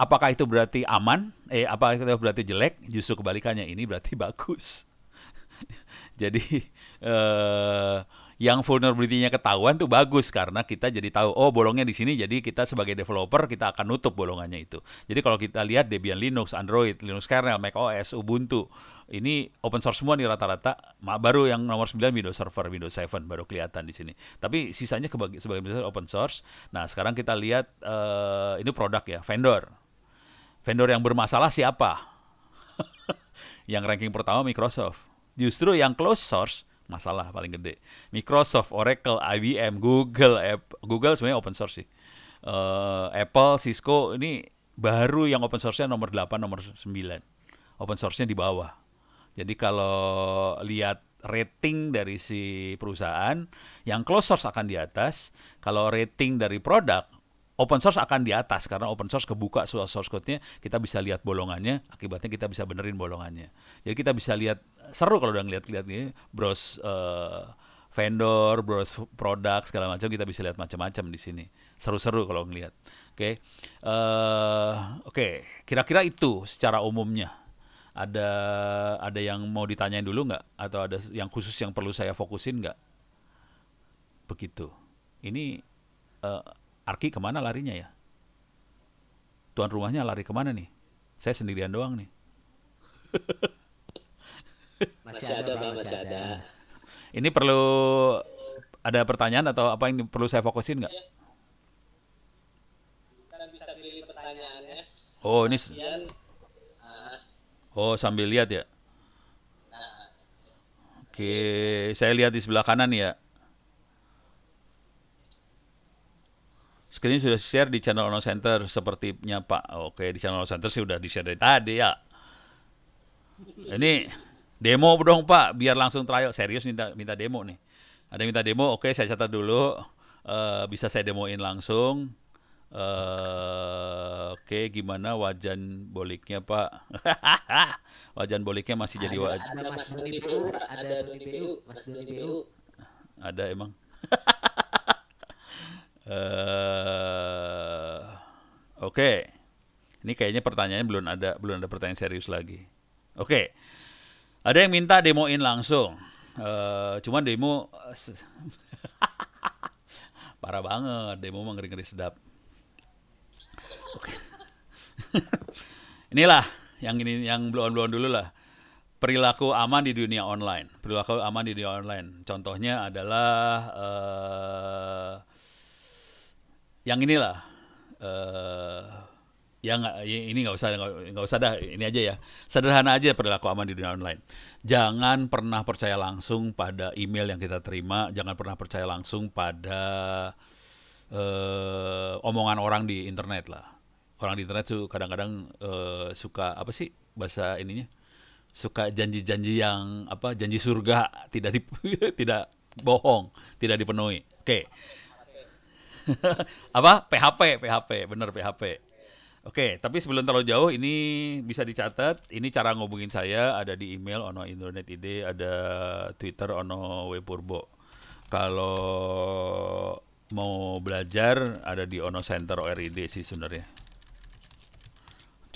Apakah itu berarti aman? Eh, apa itu berarti jelek? Justru kebalikannya ini berarti [LAUGHS] bagus. jadi eh, yang vulnerability-nya ketahuan tuh bagus karena kita jadi tahu oh bolongnya di sini jadi kita sebagai developer kita akan nutup bolongannya itu. Jadi kalau kita lihat Debian Linux, Android, Linux kernel, Mac OS, Ubuntu ini open source semua nih rata-rata. Baru yang nomor 9 Windows Server, Windows 7 baru kelihatan di sini. Tapi sisanya sebagai besar open source. Nah, sekarang kita lihat uh, ini produk ya, vendor. Vendor yang bermasalah siapa? [LAUGHS] yang ranking pertama Microsoft. Justru yang close source masalah paling gede. Microsoft, Oracle, IBM, Google, Apple. Google sebenarnya open source sih. Uh, Apple, Cisco ini baru yang open source-nya nomor 8, nomor 9. Open source-nya di bawah. Jadi kalau lihat rating dari si perusahaan, yang close source akan di atas. Kalau rating dari produk, open source akan di atas karena open source kebuka soal source code-nya, kita bisa lihat bolongannya, akibatnya kita bisa benerin bolongannya. Jadi kita bisa lihat seru kalau udah ngeliat-lihat nih browse uh, vendor, browse produk segala macam kita bisa lihat macam-macam di sini. Seru-seru kalau ngeliat. Oke. Okay. Uh, eh, oke, okay. kira-kira itu secara umumnya. Ada ada yang mau ditanyain dulu nggak atau ada yang khusus yang perlu saya fokusin nggak? Begitu. Ini eh, Arki kemana larinya ya? Tuan rumahnya lari kemana nih? Saya sendirian doang nih. masih, [LAUGHS] masih ada, Pak, masih ada. ada. Ini perlu ada pertanyaan atau apa yang perlu saya fokusin nggak? bisa pilih pertanyaannya. Oh, ini Kemudian, ah. Oh, sambil lihat ya. Nah. Oke, saya lihat di sebelah kanan ya. Screen sudah share di channel Ono Center sepertinya Pak. Oke, di channel Ono Center sih sudah di-share dari tadi ya. Ini demo dong Pak, biar langsung trial. Serius minta minta demo nih. Ada minta demo, oke saya catat dulu. Uh, bisa saya demoin langsung. Uh, oke, gimana wajan boliknya Pak? [LAUGHS] wajan boliknya masih ada, jadi wajan. Ada Mas Doni BU, ada Doni BU, Ada emang. [LAUGHS] uh, oke okay. ini kayaknya pertanyaannya belum ada belum ada pertanyaan serius lagi oke okay. ada yang minta demoin langsung uh, cuman demo [LAUGHS] parah banget demo mah ngeri-ngeri sedap okay. [LAUGHS] inilah yang ini yang belum-belum dulu lah perilaku aman di dunia online. Perilaku aman di dunia online. Contohnya adalah uh, yang inilah uh, eh, yang ya ini nggak usah nggak usah dah ini aja ya sederhana aja perilaku aman di dunia online jangan pernah percaya langsung pada email yang kita terima jangan pernah percaya langsung pada uh, omongan orang di internet lah orang di internet tuh kadang-kadang uh, suka apa sih bahasa ininya suka janji-janji yang apa janji surga tidak di, [LAUGHS] tidak bohong tidak dipenuhi oke okay [LAUGHS] apa PHP PHP bener PHP Oke, tapi sebelum terlalu jauh ini bisa dicatat. Ini cara ngubungin saya ada di email ono internet id ada Twitter ono wepurbo. Kalau mau belajar ada di ono center ORID sih sebenarnya.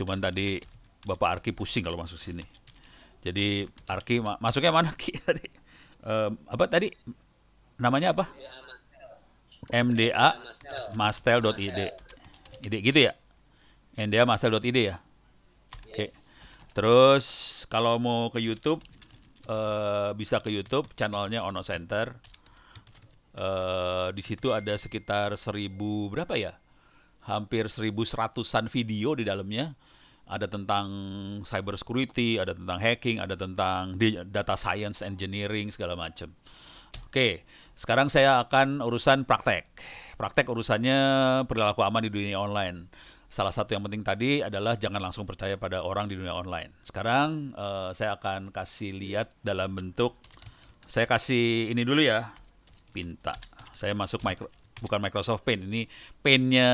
Cuman tadi Bapak Arki pusing kalau masuk sini. Jadi Arki ma masuknya mana Ki [LAUGHS] tadi? Um, apa tadi? Namanya apa? Ya, MDA mastel.id. Ide gitu ya? MDA mastel.id ya? Oke. Terus kalau mau ke YouTube eh, bisa ke YouTube channelnya Ono Center. Eh, di situ ada sekitar seribu berapa ya? Hampir seribu seratusan video di dalamnya. Ada tentang cyber security, ada tentang hacking, ada tentang data science engineering segala macam. Oke. Okay. Sekarang saya akan urusan praktek. Praktek urusannya perilaku aman di dunia online. Salah satu yang penting tadi adalah jangan langsung percaya pada orang di dunia online. Sekarang uh, saya akan kasih lihat dalam bentuk saya kasih ini dulu ya pinta. Saya masuk micro bukan Microsoft Paint ini Paintnya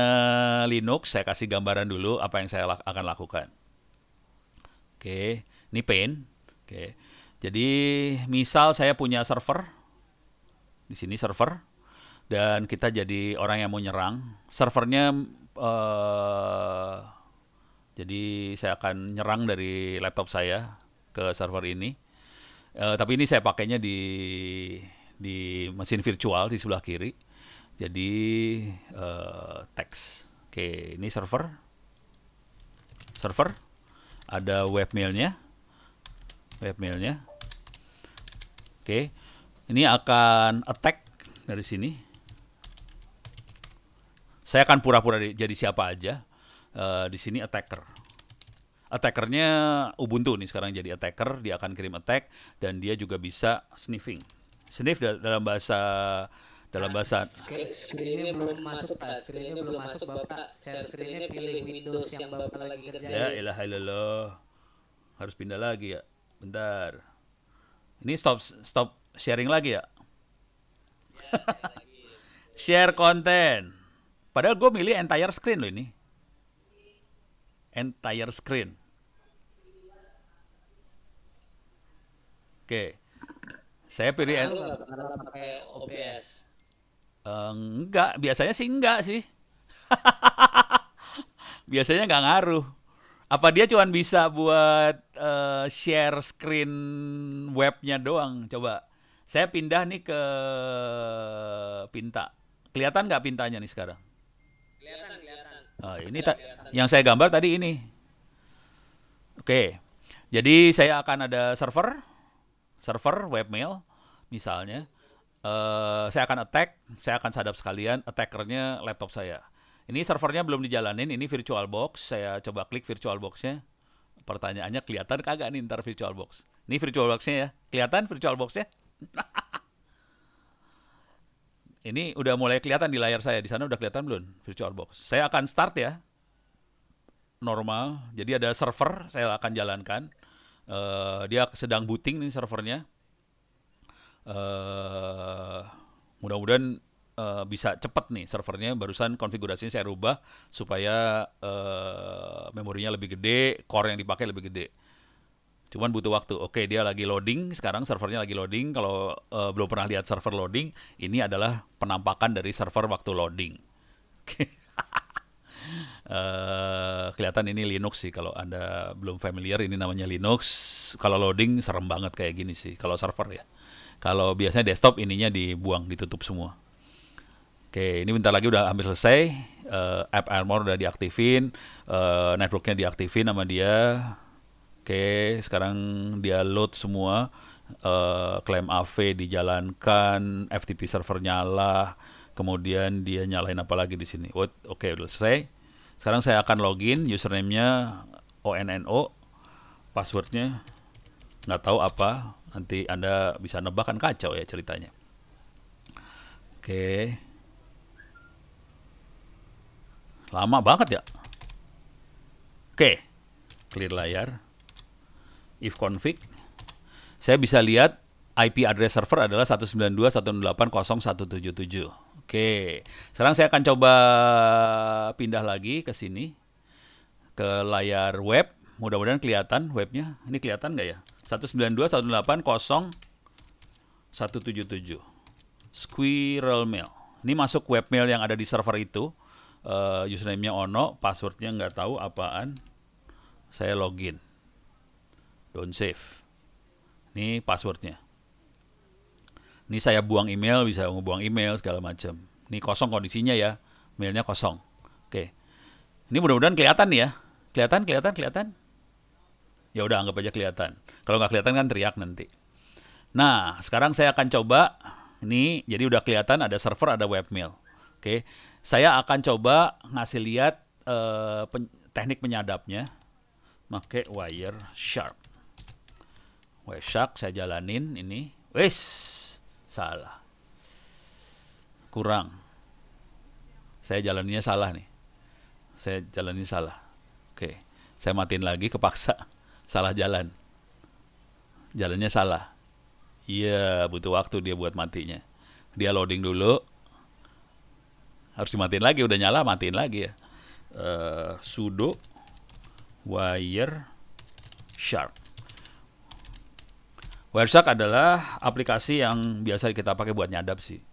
Linux. Saya kasih gambaran dulu apa yang saya akan lakukan. Oke, ini Paint. Oke, jadi misal saya punya server di sini server dan kita jadi orang yang mau nyerang servernya uh, jadi saya akan nyerang dari laptop saya ke server ini uh, tapi ini saya pakainya di di mesin virtual di sebelah kiri jadi uh, teks oke ini server server ada webmailnya webmailnya oke ini akan attack dari sini. Saya akan pura-pura jadi siapa aja. Uh, di sini attacker. Attackernya Ubuntu nih sekarang jadi attacker, dia akan kirim attack dan dia juga bisa sniffing. Sniff dalam bahasa dalam bahasa nah, screen, ini belum masuk pak ini belum masuk bapak share screen-nya pilih Windows yang bapak lagi kerja. ya ilah ilallah harus pindah lagi ya bentar ini stop stop sharing lagi ya. Iya, iya, iya, ya lagi. [LAUGHS] Share konten. Padahal gue milih entire screen loh ini. Entire screen. Oke. Saya pilih en OBS. enggak, eh, biasanya sih enggak sih. [LAUGHS] biasanya nggak ngaruh. Apa dia cuma bisa buat uh, share screen webnya doang? Coba saya pindah nih ke Pinta. Kelihatan nggak pintanya nih sekarang? Kelihatan, kelihatan. Oh, ini kelihatan, kelihatan. yang saya gambar tadi ini. Oke. Jadi saya akan ada server, server webmail misalnya. Uh, saya akan attack, saya akan sadap sekalian attackernya laptop saya. Ini servernya belum dijalanin, ini virtual box. Saya coba klik virtual boxnya. Pertanyaannya kelihatan kagak nih ntar virtual box? Ini virtual boxnya ya, kelihatan virtual boxnya? [LAUGHS] Ini udah mulai kelihatan di layar saya. Di sana udah kelihatan belum virtual box? Saya akan start ya. Normal. Jadi ada server saya akan jalankan. Uh, dia sedang booting nih servernya. Uh, mudah-mudahan uh, bisa cepat nih servernya barusan konfigurasinya saya rubah supaya uh, memorinya lebih gede core yang dipakai lebih gede cuman butuh waktu. Oke, dia lagi loading, sekarang servernya lagi loading. Kalau uh, belum pernah lihat server loading, ini adalah penampakan dari server waktu loading. [LAUGHS] Oke. uh, kelihatan ini Linux sih kalau Anda belum familiar ini namanya Linux. Kalau loading serem banget kayak gini sih kalau server ya. Kalau biasanya desktop ininya dibuang, ditutup semua. Oke, ini bentar lagi udah hampir selesai. Uh, app Armor udah diaktifin, uh, networknya diaktifin sama dia Oke, sekarang dia load semua uh, klaim AV dijalankan, FTP server nyala, kemudian dia nyalain apa lagi di sini. Oke, okay, udah selesai. Sekarang saya akan login, username-nya ONNO, passwordnya nggak tahu apa, nanti Anda bisa nebak kan kacau ya ceritanya. Oke. Okay. Lama banget ya. Oke. Okay. Clear layar if config saya bisa lihat IP address server adalah 192.168.0.177. Oke, sekarang saya akan coba pindah lagi ke sini ke layar web. Mudah-mudahan kelihatan webnya. Ini kelihatan nggak ya? 192.168.0.177. Squirrel Mail. Ini masuk webmail yang ada di server itu. Uh, username-nya Ono, passwordnya nggak tahu apaan. Saya login don't save ini passwordnya ini saya buang email bisa buang email segala macam ini kosong kondisinya ya mailnya kosong oke ini mudah-mudahan kelihatan nih ya kelihatan kelihatan kelihatan ya udah anggap aja kelihatan kalau nggak kelihatan kan teriak nanti nah sekarang saya akan coba ini jadi udah kelihatan ada server ada webmail oke saya akan coba ngasih lihat uh, pen teknik penyadapnya Make wire sharp Wesak saya jalanin ini. Wes salah. Kurang. Saya jalannya salah nih. Saya jalanin salah. Oke, saya matiin lagi kepaksa. Salah jalan. Jalannya salah. Iya, butuh waktu dia buat matinya. Dia loading dulu. Harus dimatiin lagi, udah nyala matiin lagi ya. Uh, sudo wire shark Wireshark adalah aplikasi yang biasa kita pakai buat nyadap sih.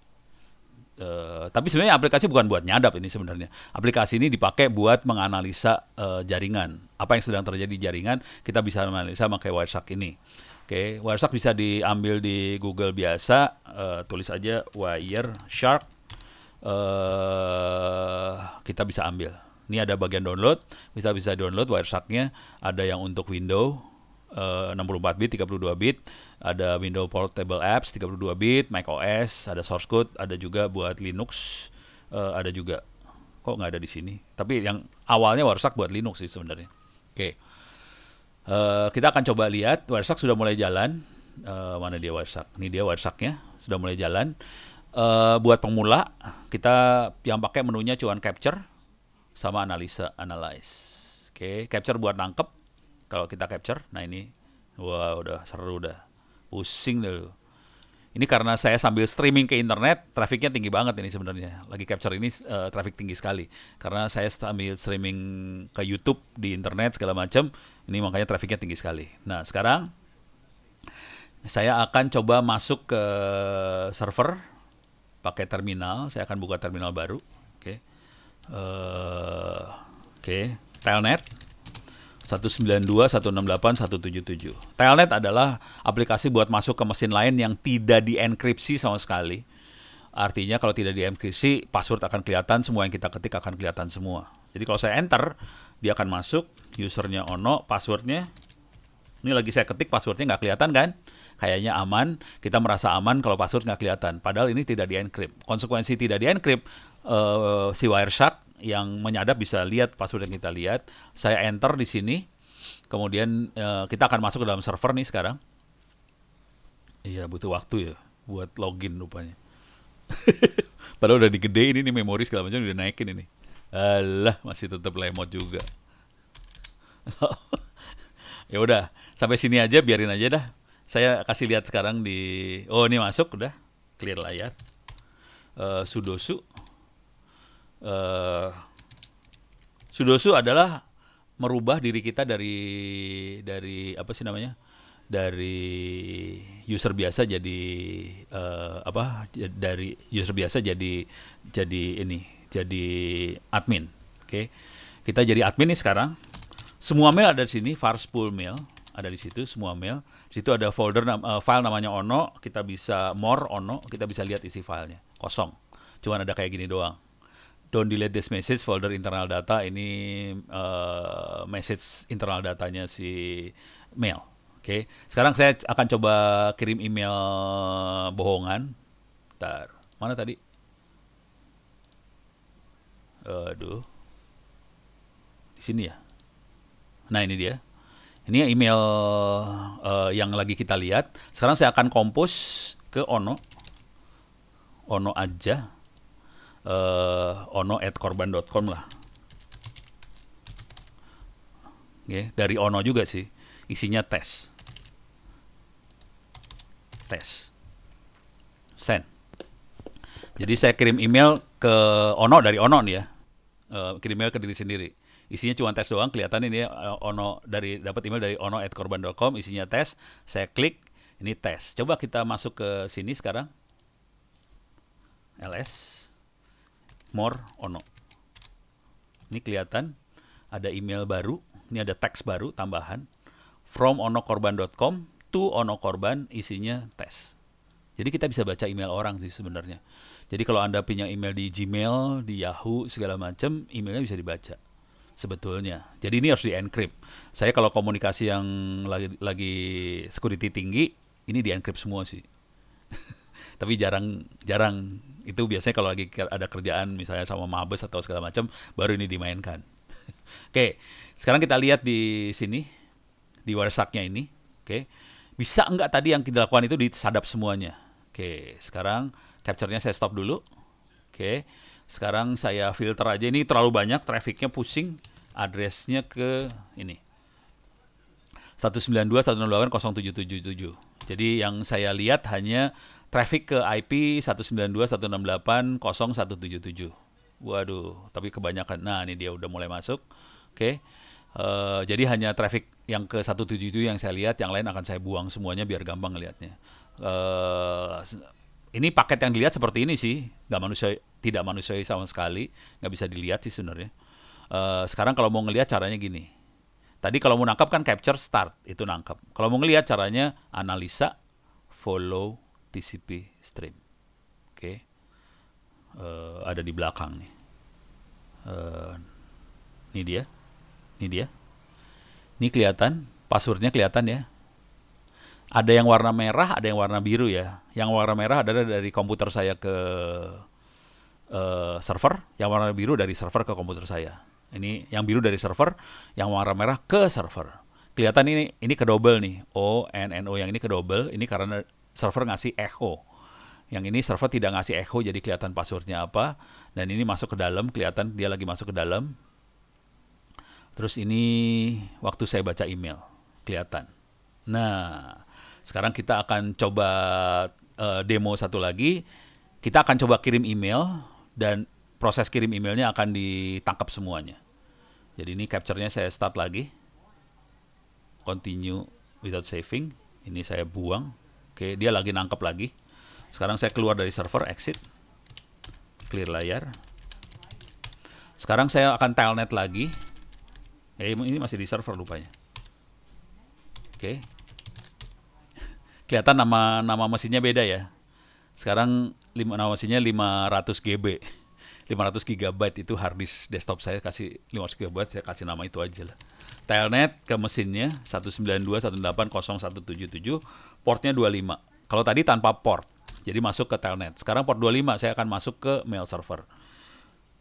Uh, tapi sebenarnya aplikasi bukan buat nyadap ini sebenarnya. Aplikasi ini dipakai buat menganalisa uh, jaringan. Apa yang sedang terjadi di jaringan, kita bisa analisa pakai Wireshark ini. Oke, okay. Wireshark bisa diambil di Google biasa, uh, tulis aja Wireshark. Uh, kita bisa ambil. Ini ada bagian download, bisa bisa download Wireshark-nya. Ada yang untuk Windows, 64 eh, bit, 32 bit, ada Windows Portable Apps 32 bit, Mac OS, ada source code, ada juga buat Linux, uh, ada juga. Kok nggak ada di sini? Tapi yang awalnya Warsak buat Linux sih sebenarnya. Oke. Okay. Uh, eh, kita akan coba lihat Warsak sudah mulai jalan. Uh, mana dia Warsak? Ini dia Warsaknya sudah mulai jalan. Uh, buat pemula kita yang pakai menunya cuman capture sama analisa analyze. Oke, okay. capture buat nangkep kalau kita capture nah ini wah udah seru udah pusing dulu ini karena saya sambil streaming ke internet trafiknya tinggi banget ini sebenarnya lagi capture ini uh, eh, traffic tinggi sekali karena saya sambil streaming ke YouTube di internet segala macam ini makanya trafiknya tinggi sekali nah sekarang saya akan coba masuk ke server pakai terminal saya akan buka terminal baru oke okay. uh, eh, oke okay. telnet 192, 168, 177. Telnet adalah aplikasi buat masuk ke mesin lain yang tidak dienkripsi sama sekali. Artinya kalau tidak dienkripsi, password akan kelihatan, semua yang kita ketik akan kelihatan semua. Jadi kalau saya enter, dia akan masuk, usernya ono, passwordnya. Ini lagi saya ketik passwordnya nggak kelihatan kan? Kayaknya aman, kita merasa aman kalau password nggak kelihatan. Padahal ini tidak dienkrip. Konsekuensi tidak dienkrip, uh, si Wireshark yang menyadap bisa lihat password yang kita lihat. Saya enter di sini. Kemudian uh, kita akan masuk ke dalam server nih sekarang. Iya, butuh waktu ya buat login rupanya. [LAUGHS] Padahal udah digedein ini memori segala macam udah naikin ini. Alah, masih tetap lemot juga. [LAUGHS] ya udah, sampai sini aja biarin aja dah. Saya kasih lihat sekarang di Oh, ini masuk udah. Clear layar. Uh, sudosu eh, sudosu adalah merubah diri kita dari dari apa sih namanya dari user biasa jadi uh, apa dari user biasa jadi jadi ini jadi admin oke okay? kita jadi admin nih sekarang semua mail ada di sini farspool spool mail ada di situ semua mail di situ ada folder uh, file namanya ono kita bisa more ono kita bisa lihat isi filenya kosong cuman ada kayak gini doang don't delete this message folder internal data ini uh, message internal datanya si mail. Oke, okay. sekarang saya akan coba kirim email bohongan. ntar mana tadi? Aduh, di sini ya. Nah ini dia. Ini email uh, yang lagi kita lihat. Sekarang saya akan kompos ke Ono. Ono aja uh, ono at korban.com lah. Okay. Dari ono juga sih, isinya tes. Tes. Send. Jadi saya kirim email ke ono dari ono nih ya. Uh, kirim email ke diri sendiri isinya cuma tes doang kelihatan ini eh, ono dari dapat email dari ono at korban.com isinya tes saya klik ini tes coba kita masuk ke sini sekarang ls more ono. Ini kelihatan ada email baru, ini ada teks baru tambahan from onokorban.com to onokorban isinya tes. Jadi kita bisa baca email orang sih sebenarnya. Jadi kalau Anda punya email di Gmail, di Yahoo, segala macam, emailnya bisa dibaca sebetulnya. Jadi ini harus di-encrypt. Saya kalau komunikasi yang lagi, lagi security tinggi, ini di-encrypt semua sih. [LAUGHS] tapi jarang jarang itu biasanya kalau lagi ada kerjaan misalnya sama mabes atau segala macam baru ini dimainkan [LAUGHS] oke sekarang kita lihat di sini di warsaknya ini oke bisa enggak tadi yang kita lakukan itu disadap semuanya oke sekarang capture-nya saya stop dulu oke sekarang saya filter aja ini terlalu banyak trafficnya pusing addressnya ke ini 192.168.0777 jadi yang saya lihat hanya traffic ke IP 192.168.0177. Waduh, tapi kebanyakan. Nah, ini dia udah mulai masuk. Oke. Okay. Uh, eh, jadi hanya traffic yang ke 177 yang saya lihat, yang lain akan saya buang semuanya biar gampang ngelihatnya. Uh, ini paket yang dilihat seperti ini sih, nggak manusia, tidak manusiawi sama sekali, nggak bisa dilihat sih sebenarnya. Uh, sekarang kalau mau ngelihat caranya gini. Tadi kalau mau nangkap kan capture start itu nangkap. Kalau mau ngelihat caranya analisa follow TCP stream. Oke. Okay. Uh, eh, ada di belakang nih. Uh, ini dia. Ini dia. Ini kelihatan passwordnya kelihatan ya. Ada yang warna merah, ada yang warna biru ya. Yang warna merah adalah dari komputer saya ke uh, server, yang warna biru dari server ke komputer saya. Ini yang biru dari server, yang warna merah ke server kelihatan ini ini kedouble nih O N N O yang ini kedouble, ini karena server ngasih echo. Yang ini server tidak ngasih echo jadi kelihatan passwordnya apa. Dan ini masuk ke dalam, kelihatan dia lagi masuk ke dalam. Terus ini waktu saya baca email, kelihatan. Nah, sekarang kita akan coba uh, demo satu lagi. Kita akan coba kirim email dan proses kirim emailnya akan ditangkap semuanya. Jadi ini capture-nya saya start lagi. Continue without saving. Ini saya buang. Oke, dia lagi nangkep lagi. Sekarang saya keluar dari server, exit. Clear layar. Sekarang saya akan telnet lagi. Eh, ini masih di server rupanya. Oke. Kelihatan nama nama mesinnya beda ya. Sekarang lima, nama mesinnya 500 GB. 500 GB itu harddisk desktop saya kasih 500 GB saya kasih nama itu aja lah. Telnet ke mesinnya 192.180.177 portnya 25. Kalau tadi tanpa port, jadi masuk ke telnet. Sekarang port 25, saya akan masuk ke mail server.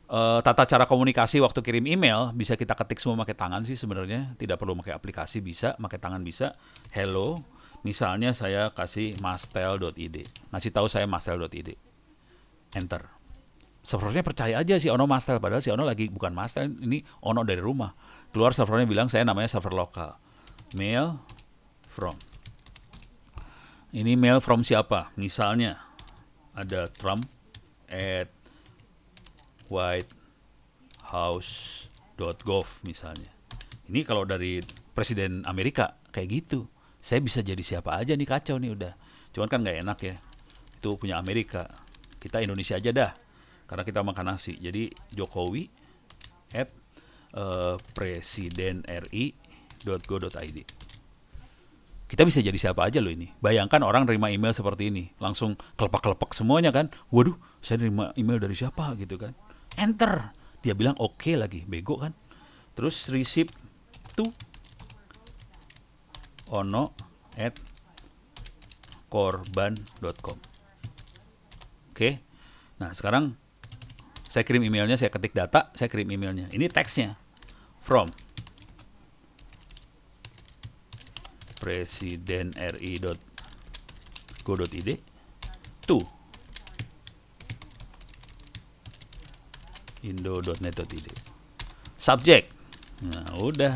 Uh, tata cara komunikasi waktu kirim email bisa kita ketik semua pakai tangan sih sebenarnya, tidak perlu pakai aplikasi bisa, pakai tangan bisa. Hello, misalnya saya kasih mastel.id, ngasih tahu saya mastel.id, enter. Servernya percaya aja sih, Ono mastel, padahal si Ono lagi bukan mastel, ini Ono dari rumah. Keluar servernya bilang saya namanya server lokal. Mail from ini mail from siapa misalnya ada Trump at whitehouse.gov misalnya ini kalau dari presiden Amerika kayak gitu saya bisa jadi siapa aja nih kacau nih udah cuman kan nggak enak ya itu punya Amerika kita Indonesia aja dah karena kita makan nasi jadi Jokowi at uh, presiden ri.go.id kita bisa jadi siapa aja loh ini. Bayangkan orang terima email seperti ini, langsung kelepak-kelepak semuanya kan. Waduh, saya terima email dari siapa gitu kan. Enter. Dia bilang oke okay lagi, bego kan. Terus receipt to ono at korban.com. Oke. Okay. Nah, sekarang saya kirim emailnya, saya ketik data, saya kirim emailnya. Ini teksnya. From presidenri.go.id tuh indo.net.id subjek nah udah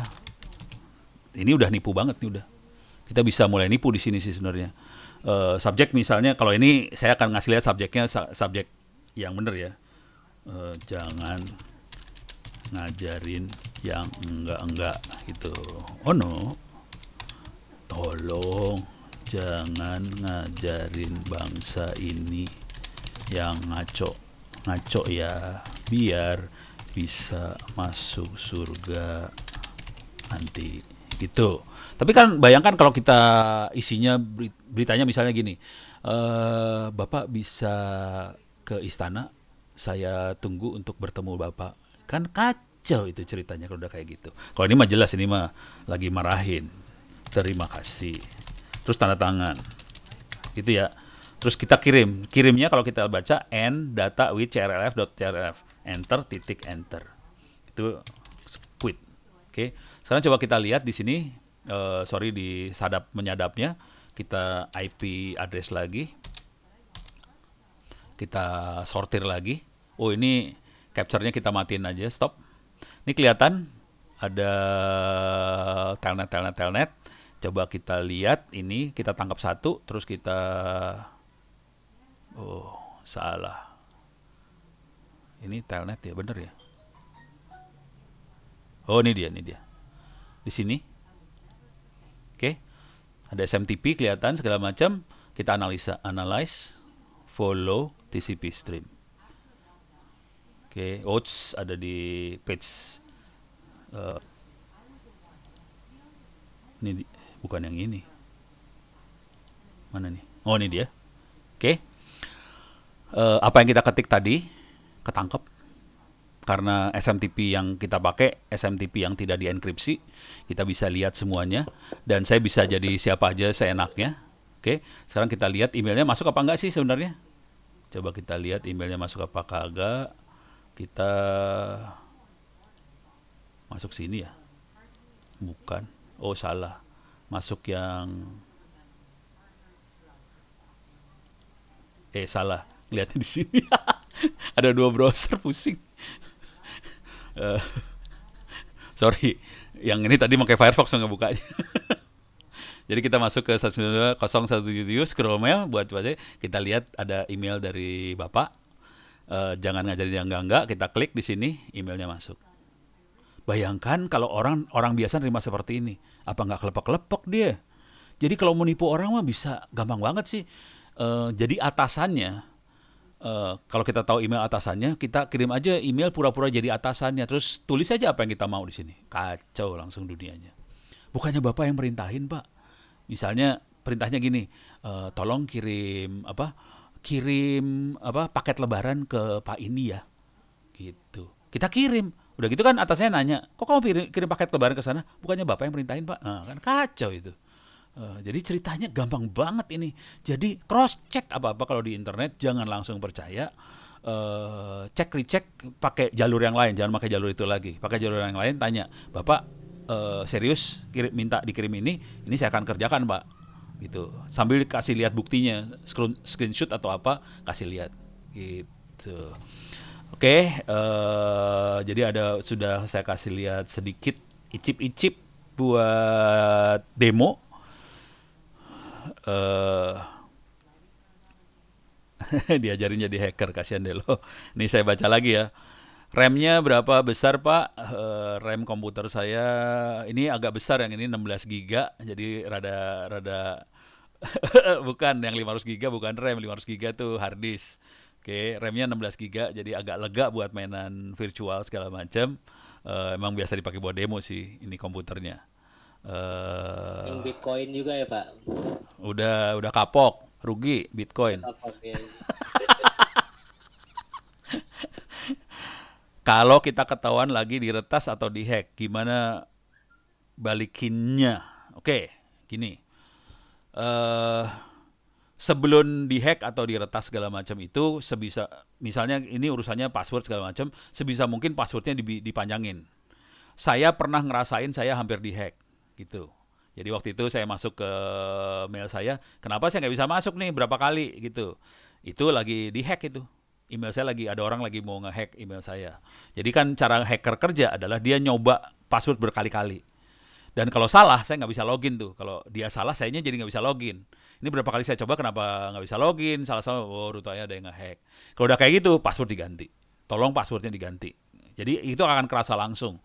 ini udah nipu banget nih udah kita bisa mulai nipu di sini sih sebenarnya uh, subjek misalnya kalau ini saya akan ngasih lihat subjeknya subjek yang bener ya uh, jangan ngajarin yang enggak enggak gitu oh no tolong jangan ngajarin bangsa ini yang ngaco ngaco ya biar bisa masuk surga nanti gitu tapi kan bayangkan kalau kita isinya beritanya misalnya gini e, bapak bisa ke istana saya tunggu untuk bertemu bapak kan kacau itu ceritanya kalau udah kayak gitu kalau ini mah jelas ini mah lagi marahin terima kasih terus tanda tangan gitu ya terus kita kirim kirimnya kalau kita baca n data with crlf crlf enter titik enter itu quit oke sekarang coba kita lihat di sini uh, sorry di sadap menyadapnya kita IP address lagi kita sortir lagi oh ini capture-nya kita matiin aja stop ini kelihatan ada telnet telnet telnet Coba kita lihat ini, kita tangkap satu, terus kita... Oh, salah. Ini telnet ya, bener ya? Oh, ini dia, ini dia. Di sini. Oke. Okay. Ada SMTP kelihatan segala macam. Kita analisa, analyze, follow TCP stream. Oke, okay. Oats ada di page uh, ini bukan yang ini mana nih oh ini dia oke okay. uh, eh, apa yang kita ketik tadi ketangkep karena SMTP yang kita pakai SMTP yang tidak dienkripsi kita bisa lihat semuanya dan saya bisa jadi siapa aja seenaknya oke okay. sekarang kita lihat emailnya masuk apa enggak sih sebenarnya coba kita lihat emailnya masuk apa kagak kita masuk sini ya bukan oh salah masuk yang eh salah lihatnya di sini [LAUGHS] ada dua browser pusing uh, sorry yang ini tadi pakai Firefox nggak bukanya [LAUGHS] jadi kita masuk ke 192.017 scroll mail buat coba kita lihat ada email dari bapak uh, jangan ngajarin yang enggak-enggak kita klik di sini emailnya masuk bayangkan kalau orang orang biasa nerima seperti ini apa nggak kelepek-kelepek dia jadi kalau mau nipu orang mah bisa gampang banget sih e, jadi atasannya e, kalau kita tahu email atasannya kita kirim aja email pura-pura jadi atasannya terus tulis aja apa yang kita mau di sini kacau langsung dunianya bukannya bapak yang merintahin pak misalnya perintahnya gini e, tolong kirim apa kirim apa paket lebaran ke pak ini ya gitu kita kirim Udah gitu kan atasnya nanya, kok kamu kirim, kirim paket lebaran ke sana? Bukannya bapak yang perintahin pak? Nah, kan kacau itu. Uh, jadi ceritanya gampang banget ini. Jadi cross check apa apa kalau di internet jangan langsung percaya. Uh, cek recheck pakai jalur yang lain, jangan pakai jalur itu lagi. Pakai jalur yang lain tanya, bapak uh, serius kirim minta dikirim ini, ini saya akan kerjakan pak. Gitu. Sambil kasih lihat buktinya, screenshot atau apa, kasih lihat. Gitu. Oke, okay, uh, eh, jadi ada sudah saya kasih lihat sedikit icip-icip buat demo. Uh, [LAUGHS] diajarin jadi hacker kasihan deh lo. Ini saya baca lagi ya. Remnya berapa besar Pak? Uh, eh, RAM komputer saya ini agak besar yang ini 16 giga, jadi rada rada [LAUGHS] bukan yang 500 giga bukan RAM, 500 giga tuh hard disk Oke, remnya 16 giga jadi agak lega buat mainan virtual segala macam. Uh, eh, emang biasa dipakai buat demo sih ini komputernya. Uh, Bitcoin juga ya Pak? Udah udah kapok, rugi Bitcoin. Iya. [LAUGHS] Kalau kita ketahuan lagi diretas atau dihack, gimana balikinnya? Oke, gini. Uh, sebelum dihack atau diretas segala macam itu sebisa misalnya ini urusannya password segala macam sebisa mungkin passwordnya dipanjangin saya pernah ngerasain saya hampir dihack gitu jadi waktu itu saya masuk ke mail saya kenapa saya nggak bisa masuk nih berapa kali gitu itu lagi dihack itu email saya lagi ada orang lagi mau ngehack email saya jadi kan cara hacker kerja adalah dia nyoba password berkali-kali dan kalau salah saya nggak bisa login tuh kalau dia salah saya jadi nggak bisa login ini berapa kali saya coba kenapa nggak bisa login salah-salah oh rutanya ada yang ngehack kalau udah kayak gitu password diganti tolong passwordnya diganti jadi itu akan kerasa langsung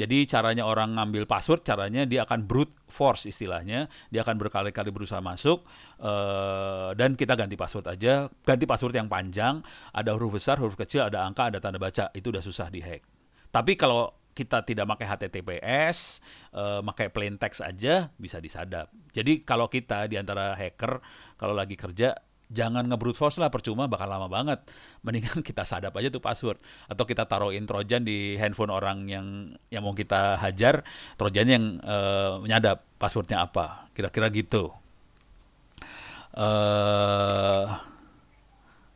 jadi caranya orang ngambil password, caranya dia akan brute force istilahnya, dia akan berkali-kali berusaha masuk uh, dan kita ganti password aja, ganti password yang panjang, ada huruf besar, huruf kecil, ada angka, ada tanda baca, itu udah susah dihack. Tapi kalau kita tidak pakai HTTPS, uh, eh, pakai plain text aja bisa disadap. Jadi kalau kita di antara hacker kalau lagi kerja jangan ngebrute force lah percuma bakal lama banget. [LAUGHS] Mendingan kita sadap aja tuh password atau kita taruhin trojan di handphone orang yang yang mau kita hajar, trojan yang uh, menyadap passwordnya apa. Kira-kira gitu. Uh,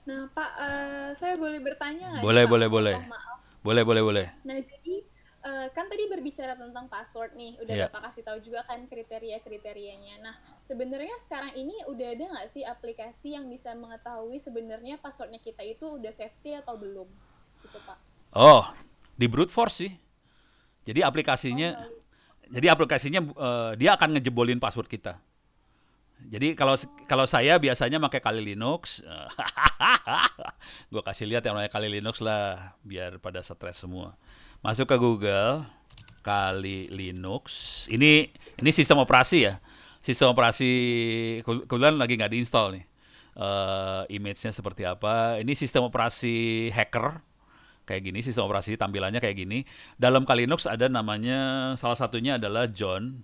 nah Pak, uh, saya boleh bertanya Boleh, ya, boleh, boleh. Maaf. Boleh, boleh, boleh. Nah jadi Eh, kan tadi berbicara tentang password nih, udah yeah. Bapak kasih tahu juga kan kriteria-kriterianya. Nah, sebenarnya sekarang ini udah ada nggak sih aplikasi yang bisa mengetahui sebenarnya passwordnya kita itu udah safety atau belum? Gitu, Pak. Oh, di brute force sih. Jadi aplikasinya oh, jadi aplikasinya uh, dia akan ngejebolin password kita. Jadi kalau oh. kalau saya biasanya pakai kali Linux, [LAUGHS] gue kasih lihat yang namanya kali Linux lah, biar pada stres semua masuk ke Google kali Linux. Ini ini sistem operasi ya. Sistem operasi kebetulan lagi nggak diinstal nih. Uh, image-nya seperti apa? Ini sistem operasi hacker kayak gini sistem operasi tampilannya kayak gini. Dalam kali Linux ada namanya salah satunya adalah John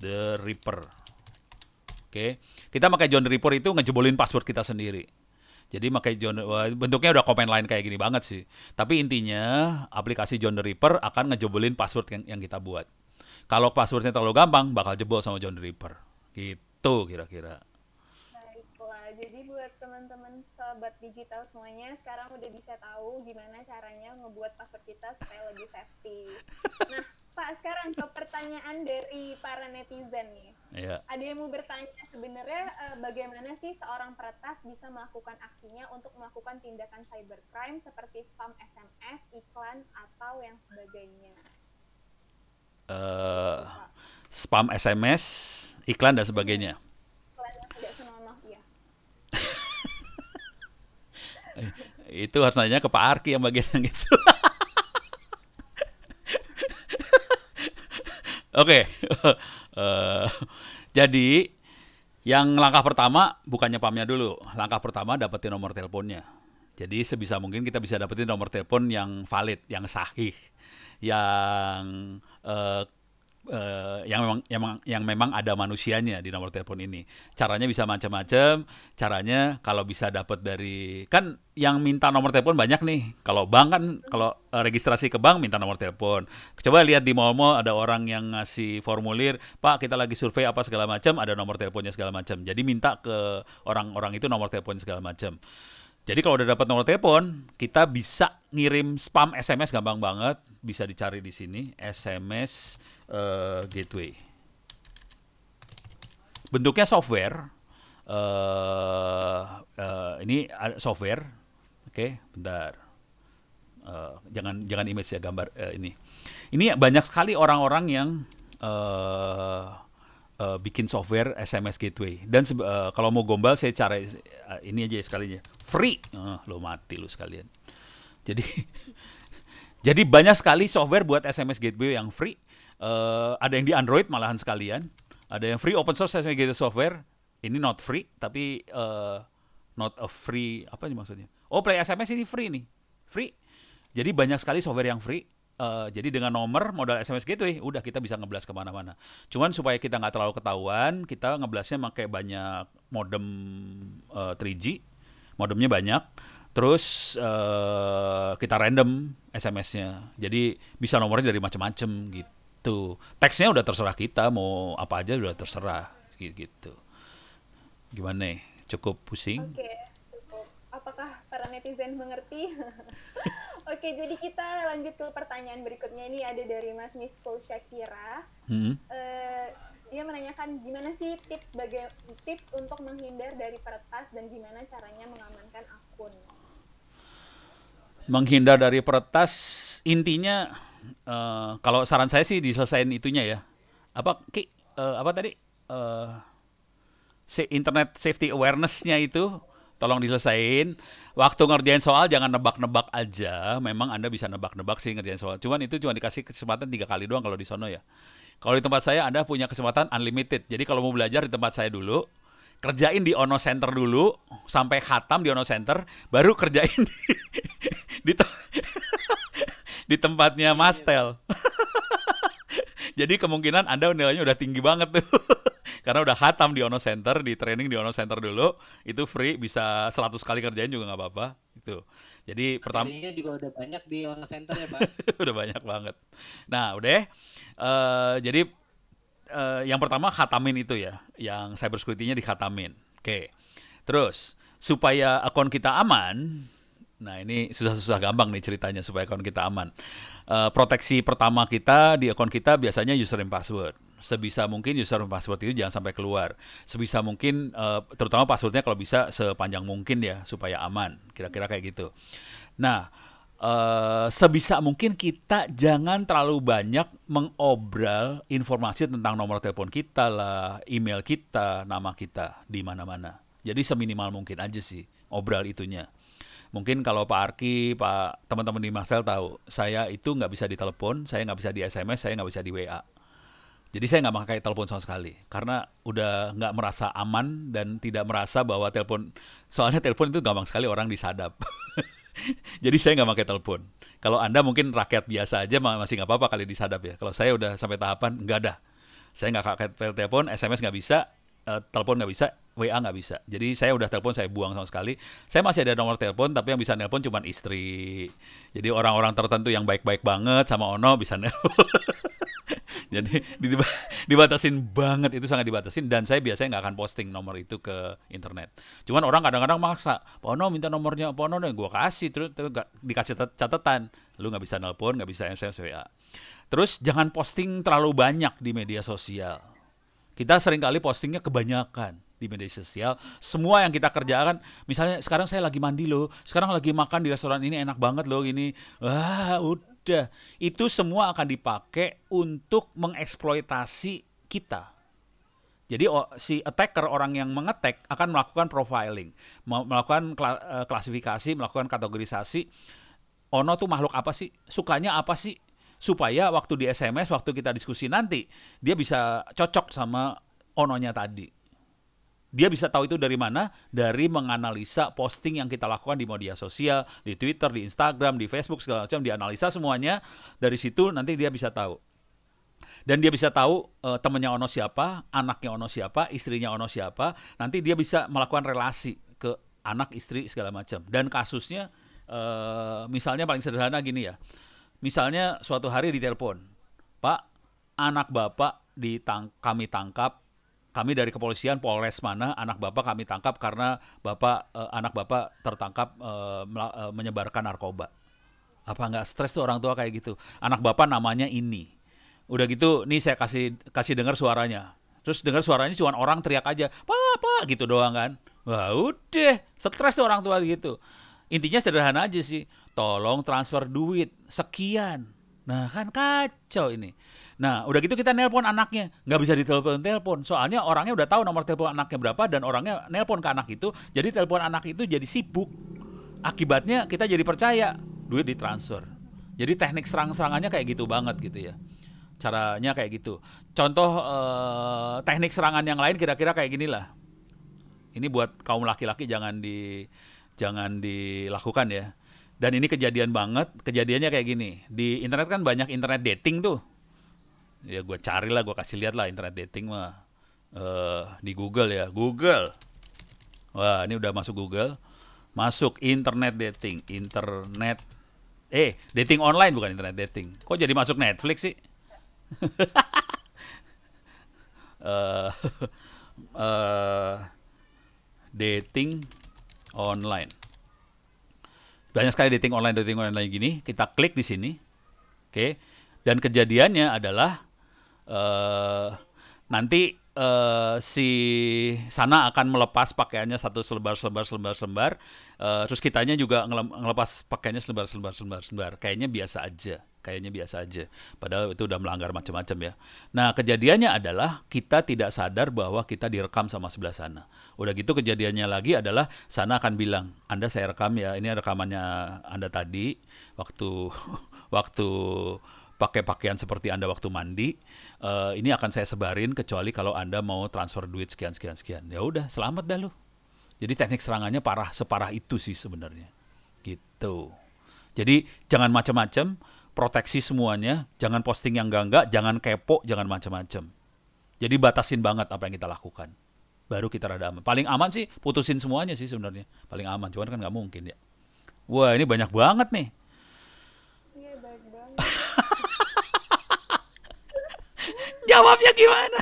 the Ripper. Oke, okay. kita pakai John the Ripper itu ngejebolin password kita sendiri. Jadi makai John bentuknya udah komen lain kayak gini banget sih. Tapi intinya aplikasi John the Ripper akan ngejebolin password yang, yang kita buat. Kalau passwordnya terlalu gampang, bakal jebol sama John the Ripper. Gitu kira-kira jadi buat teman-teman sobat digital semuanya sekarang udah bisa tahu gimana caranya ngebuat password kita supaya lebih safety. Nah, Pak, sekarang ke pertanyaan dari para netizen nih. Iya. Ada yang mau bertanya sebenarnya eh, bagaimana sih seorang peretas bisa melakukan aksinya untuk melakukan tindakan cybercrime seperti spam SMS, iklan atau yang sebagainya? Uh, spam SMS, iklan dan sebagainya. [LAUGHS] itu harus nanya ke Pak Arki yang bagian yang itu. [LAUGHS] Oke. Okay. [LAUGHS] Eh, jadi yang langkah pertama bukannya pamnya dulu. Langkah pertama dapetin nomor teleponnya. Jadi sebisa mungkin kita bisa dapetin nomor telepon yang valid, yang sahih, yang uh, uh, yang memang yang, yang memang ada manusianya di nomor telepon ini. Caranya bisa macam-macam. Caranya kalau bisa dapat dari kan yang minta nomor telepon banyak nih. Kalau bank kan kalau uh, registrasi ke bank minta nomor telepon. Coba lihat di mall-mall ada orang yang ngasih formulir, "Pak, kita lagi survei apa segala macam, ada nomor teleponnya segala macam." Jadi minta ke orang-orang itu nomor telepon segala macam. Jadi kalau udah dapat nomor telepon, kita bisa ngirim spam SMS gampang banget, bisa dicari di sini SMS uh, gateway. Bentuknya software. Uh, uh, ini software. Oke, okay, bentar. Uh, jangan jangan image ya gambar uh, ini. Ini banyak sekali orang-orang yang uh, uh, bikin software SMS gateway. Dan uh, kalau mau gombal saya cari uh, ini aja sekalinya. Free. Uh, lo mati lo sekalian. Jadi [LAUGHS] jadi banyak sekali software buat SMS gateway yang free uh, ada yang di Android malahan sekalian, ada yang free open source gitu software. Ini not free tapi uh, not a free apa nih maksudnya? Oh, Play SMS ini free nih. Free. Jadi banyak sekali software yang free. Uh, jadi dengan nomor modal SMS gitu, eh, udah kita bisa ngeblas kemana-mana. Cuman supaya kita nggak terlalu ketahuan, kita ngeblasnya pakai banyak modem uh, 3G, modemnya banyak. Terus uh, kita random SMS-nya. Jadi bisa nomornya dari macam-macam gitu gitu. Teksnya udah terserah kita mau apa aja udah terserah gitu. gitu. Gimana? Cukup pusing? Oke, Apakah para netizen mengerti? [LAUGHS] Oke, jadi kita lanjut ke pertanyaan berikutnya ini ada dari Mas Miskul Shakira Hmm. Uh, dia menanyakan gimana sih tips bagi tips untuk menghindar dari peretas dan gimana caranya mengamankan akun. Menghindar dari peretas intinya uh, kalau saran saya sih diselesain itunya ya. Apa ki uh, apa tadi? Uh, internet safety awarenessnya itu tolong diselesain. Waktu ngerjain soal jangan nebak-nebak aja. Memang Anda bisa nebak-nebak sih ngerjain soal. Cuman itu cuma dikasih kesempatan tiga kali doang kalau di sono ya. Kalau di tempat saya Anda punya kesempatan unlimited. Jadi kalau mau belajar di tempat saya dulu, kerjain di Ono Center dulu sampai khatam di Ono Center, baru kerjain [LAUGHS] di, di [LAUGHS] di tempatnya iya, iya, iya. Mastel. [LAUGHS] Jadi kemungkinan Anda nilainya udah tinggi banget tuh. [LAUGHS] Karena udah hatam di Ono Center, di training di Ono Center dulu, itu free bisa 100 kali kerjain juga nggak apa-apa. Itu. Jadi pertama juga udah banyak di Ono Center ya, Pak. [LAUGHS] udah banyak banget. Nah, udah uh, jadi uh, yang pertama hatamin itu ya, yang cybersecurity-nya dikhatamin. Oke. Okay. Terus supaya akun kita aman, Nah ini susah-susah gampang nih ceritanya supaya akun kita aman. Uh, proteksi pertama kita di akun kita biasanya username password. Sebisa mungkin username password itu jangan sampai keluar. Sebisa mungkin, uh, terutama passwordnya kalau bisa sepanjang mungkin ya supaya aman. Kira-kira kayak gitu. Nah uh, sebisa mungkin kita jangan terlalu banyak mengobral informasi tentang nomor telepon kita lah, email kita, nama kita di mana-mana. Jadi seminimal mungkin aja sih obral itunya mungkin kalau Pak Arki, Pak teman-teman di Marcel tahu, saya itu nggak bisa ditelepon, saya nggak bisa di SMS, saya nggak bisa di WA. Jadi saya nggak pakai telepon sama sekali karena udah nggak merasa aman dan tidak merasa bahwa telepon soalnya telepon itu gampang sekali orang disadap. [LAUGHS] Jadi saya nggak pakai telepon. Kalau anda mungkin rakyat biasa aja masih nggak apa-apa kali disadap ya. Kalau saya udah sampai tahapan nggak ada. Saya nggak pakai telepon, SMS nggak bisa, uh, telepon nggak bisa, WA nggak bisa. Jadi saya udah telepon saya buang sama sekali. Saya masih ada nomor telepon tapi yang bisa nelpon cuma istri. Jadi orang-orang tertentu yang baik-baik banget sama Ono bisa [LAUGHS] nelpon. Jadi dibatasin banget itu sangat dibatasin dan saya biasanya nggak akan posting nomor itu ke internet. Cuman orang kadang-kadang maksa, Pak Ono minta nomornya, Pak Ono gue kasih terus, tapi gak, dikasih catatan, lu nggak bisa nelpon, nggak bisa SMS WA. Terus jangan posting terlalu banyak di media sosial kita sering kali postingnya kebanyakan di media sosial. Semua yang kita kerjakan, misalnya sekarang saya lagi mandi loh, sekarang lagi makan di restoran ini enak banget loh ini. Wah, udah. Itu semua akan dipakai untuk mengeksploitasi kita. Jadi si attacker orang yang mengetek akan melakukan profiling, melakukan eh, klasifikasi, melakukan kategorisasi. Ono tuh makhluk apa sih? Sukanya apa sih? supaya waktu di SMS waktu kita diskusi nanti dia bisa cocok sama ononya tadi. Dia bisa tahu itu dari mana? Dari menganalisa posting yang kita lakukan di media sosial, di Twitter, di Instagram, di Facebook segala macam dianalisa semuanya. Dari situ nanti dia bisa tahu dan dia bisa tahu e, temennya Ono siapa, anaknya Ono siapa, istrinya Ono siapa. Nanti dia bisa melakukan relasi ke anak, istri segala macam. Dan kasusnya uh, misalnya paling sederhana gini ya misalnya suatu hari ditelepon, Pak, anak bapak ditang kami tangkap, kami dari kepolisian Polres mana, anak bapak kami tangkap karena bapak eh, anak bapak tertangkap eh, eh menyebarkan narkoba. Apa nggak stres tuh orang tua kayak gitu? Anak bapak namanya ini. Udah gitu, nih saya kasih kasih dengar suaranya. Terus dengar suaranya cuma orang teriak aja, pak, pak, gitu doang kan. Wah udah, stres tuh orang tua gitu. Intinya sederhana aja sih tolong transfer duit sekian. Nah kan kacau ini. Nah udah gitu kita nelpon anaknya, nggak bisa ditelepon-telepon. Soalnya orangnya udah tahu nomor telepon anaknya berapa dan orangnya nelpon ke anak itu. Jadi telepon anak itu jadi sibuk. Akibatnya kita jadi percaya duit ditransfer. Jadi teknik serang-serangannya kayak gitu banget gitu ya. Caranya kayak gitu. Contoh eh, teknik serangan yang lain kira-kira kayak gini lah, Ini buat kaum laki-laki jangan di jangan dilakukan ya dan ini kejadian banget, kejadiannya kayak gini. Di internet kan banyak internet dating tuh. Ya gue cari lah, gue kasih lihat lah internet dating mah. Uh, di Google ya, Google. Wah, ini udah masuk Google. Masuk internet dating, internet eh dating online bukan internet dating. Kok jadi masuk Netflix sih? uh, [LAUGHS] uh, [LAUGHS] dating online banyak sekali dating online dating online gini kita klik di sini oke okay? dan kejadiannya adalah uh, nanti uh, si sana akan melepas pakaiannya satu selebar selebar selebar selebar uh, eh, terus kitanya juga ngelepas pakaiannya selebar selebar selebar selebar kayaknya biasa aja kayaknya biasa aja. Padahal itu udah melanggar macam-macam ya. Nah, kejadiannya adalah kita tidak sadar bahwa kita direkam sama sebelah sana. Udah gitu kejadiannya lagi adalah sana akan bilang, "Anda saya rekam ya, ini rekamannya Anda tadi waktu [LAUGHS] waktu pakai pakaian seperti Anda waktu mandi, uh, ini akan saya sebarin kecuali kalau Anda mau transfer duit sekian sekian sekian." Ya udah, selamat dah lu. Jadi teknik serangannya parah separah itu sih sebenarnya. Gitu. Jadi jangan macam-macam proteksi semuanya, jangan posting yang enggak-enggak, jangan kepo, jangan macam-macam. Jadi batasin banget apa yang kita lakukan. Baru kita rada aman. Paling aman sih putusin semuanya sih sebenarnya. Paling aman, cuman kan nggak mungkin ya. Wah, ini banyak banget nih. Iya, banyak banget. [LAUGHS] Jawabnya gimana?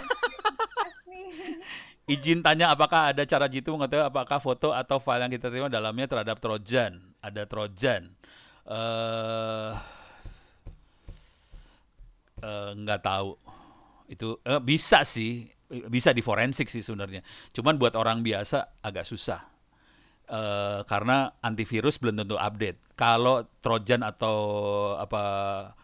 Iya, [LAUGHS] Izin tanya apakah ada cara jitu mengetahui apakah foto atau file yang kita terima dalamnya terhadap Trojan? Ada Trojan. Eh... Uh Eh, nggak uh, tahu itu uh, bisa sih bisa di forensik sih sebenarnya cuman buat orang biasa agak susah uh, karena antivirus belum tentu update kalau trojan atau apa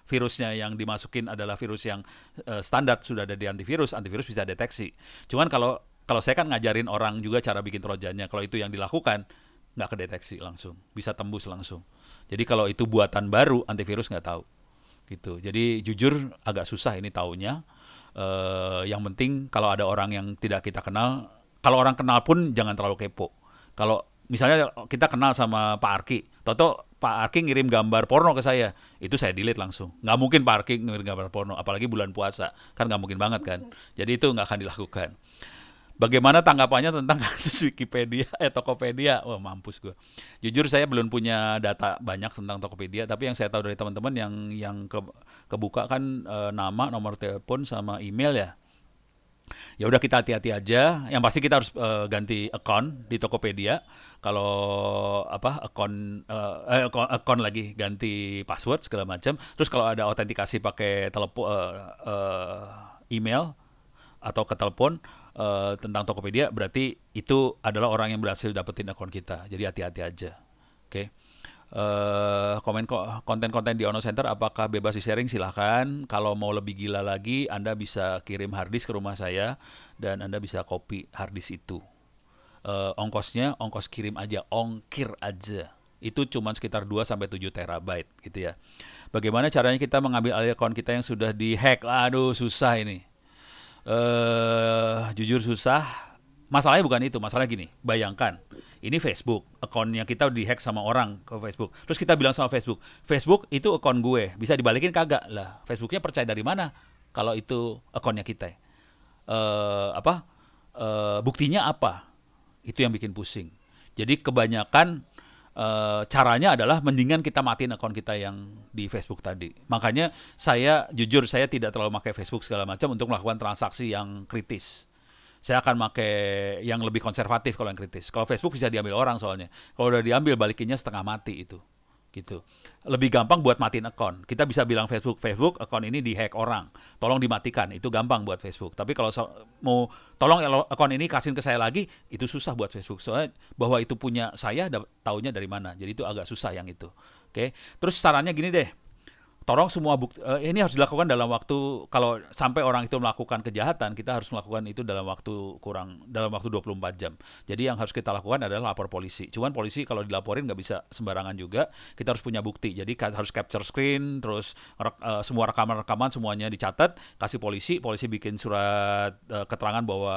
virusnya yang dimasukin adalah virus yang uh, standar sudah ada di antivirus antivirus bisa deteksi cuman kalau kalau saya kan ngajarin orang juga cara bikin trojannya kalau itu yang dilakukan nggak kedeteksi langsung bisa tembus langsung jadi kalau itu buatan baru antivirus nggak tahu gitu. Jadi jujur agak susah ini taunya. Uh, yang penting kalau ada orang yang tidak kita kenal, kalau orang kenal pun jangan terlalu kepo. Kalau misalnya kita kenal sama Pak Arki, Toto Pak Arki ngirim gambar porno ke saya, itu saya delete langsung. Nggak mungkin Pak Arki ngirim gambar porno, apalagi bulan puasa, kan nggak mungkin banget kan. Jadi itu nggak akan dilakukan. Bagaimana tanggapannya tentang [LAUGHS] kasus Wikipedia eh Tokopedia? Wah, mampus gue. Jujur saya belum punya data banyak tentang Tokopedia, tapi yang saya tahu dari teman-teman yang yang ke, kebuka kan e, nama, nomor telepon sama email ya. Ya udah kita hati-hati aja. Yang pasti kita harus e, ganti account di Tokopedia. Kalau apa account eh, eh account, account lagi ganti password segala macam. Terus kalau ada autentikasi pakai telepon e, email atau ke telepon Eh, tentang Tokopedia berarti itu adalah orang yang berhasil dapetin akun kita. Jadi hati-hati aja. Oke. Okay? Uh, eh, komen konten-konten di Ono Center apakah bebas di sharing silahkan kalau mau lebih gila lagi Anda bisa kirim harddisk ke rumah saya dan Anda bisa copy harddisk itu uh, ongkosnya ongkos kirim aja ongkir aja itu cuma sekitar 2 sampai tujuh terabyte gitu ya. Bagaimana caranya kita mengambil alih akun kita yang sudah dihack? Aduh, susah ini uh, jujur susah masalahnya bukan itu masalahnya gini bayangkan ini Facebook akunnya kita dihack sama orang ke Facebook terus kita bilang sama Facebook Facebook itu akun gue bisa dibalikin kagak lah Facebooknya percaya dari mana kalau itu akunnya kita uh, apa uh, buktinya apa itu yang bikin pusing jadi kebanyakan Eh, caranya adalah mendingan kita matiin akun kita yang di Facebook tadi. Makanya saya jujur saya tidak terlalu pakai Facebook segala macam untuk melakukan transaksi yang kritis. Saya akan pakai yang lebih konservatif kalau yang kritis. Kalau Facebook bisa diambil orang soalnya. Kalau udah diambil balikinnya setengah mati itu gitu. Lebih gampang buat matiin account. Kita bisa bilang Facebook, Facebook account ini dihack orang. Tolong dimatikan. Itu gampang buat Facebook. Tapi kalau so mau tolong account ini kasihin ke saya lagi, itu susah buat Facebook. Soalnya bahwa itu punya saya taunya dari mana. Jadi itu agak susah yang itu. Oke. Terus sarannya gini deh tolong semua bukti uh, ini harus dilakukan dalam waktu kalau sampai orang itu melakukan kejahatan kita harus melakukan itu dalam waktu kurang dalam waktu 24 jam. Jadi yang harus kita lakukan adalah lapor polisi. Cuman polisi kalau dilaporin nggak bisa sembarangan juga. Kita harus punya bukti. Jadi harus capture screen terus rek, uh, semua rekaman-rekaman semuanya dicatat kasih polisi, polisi bikin surat uh, keterangan bahwa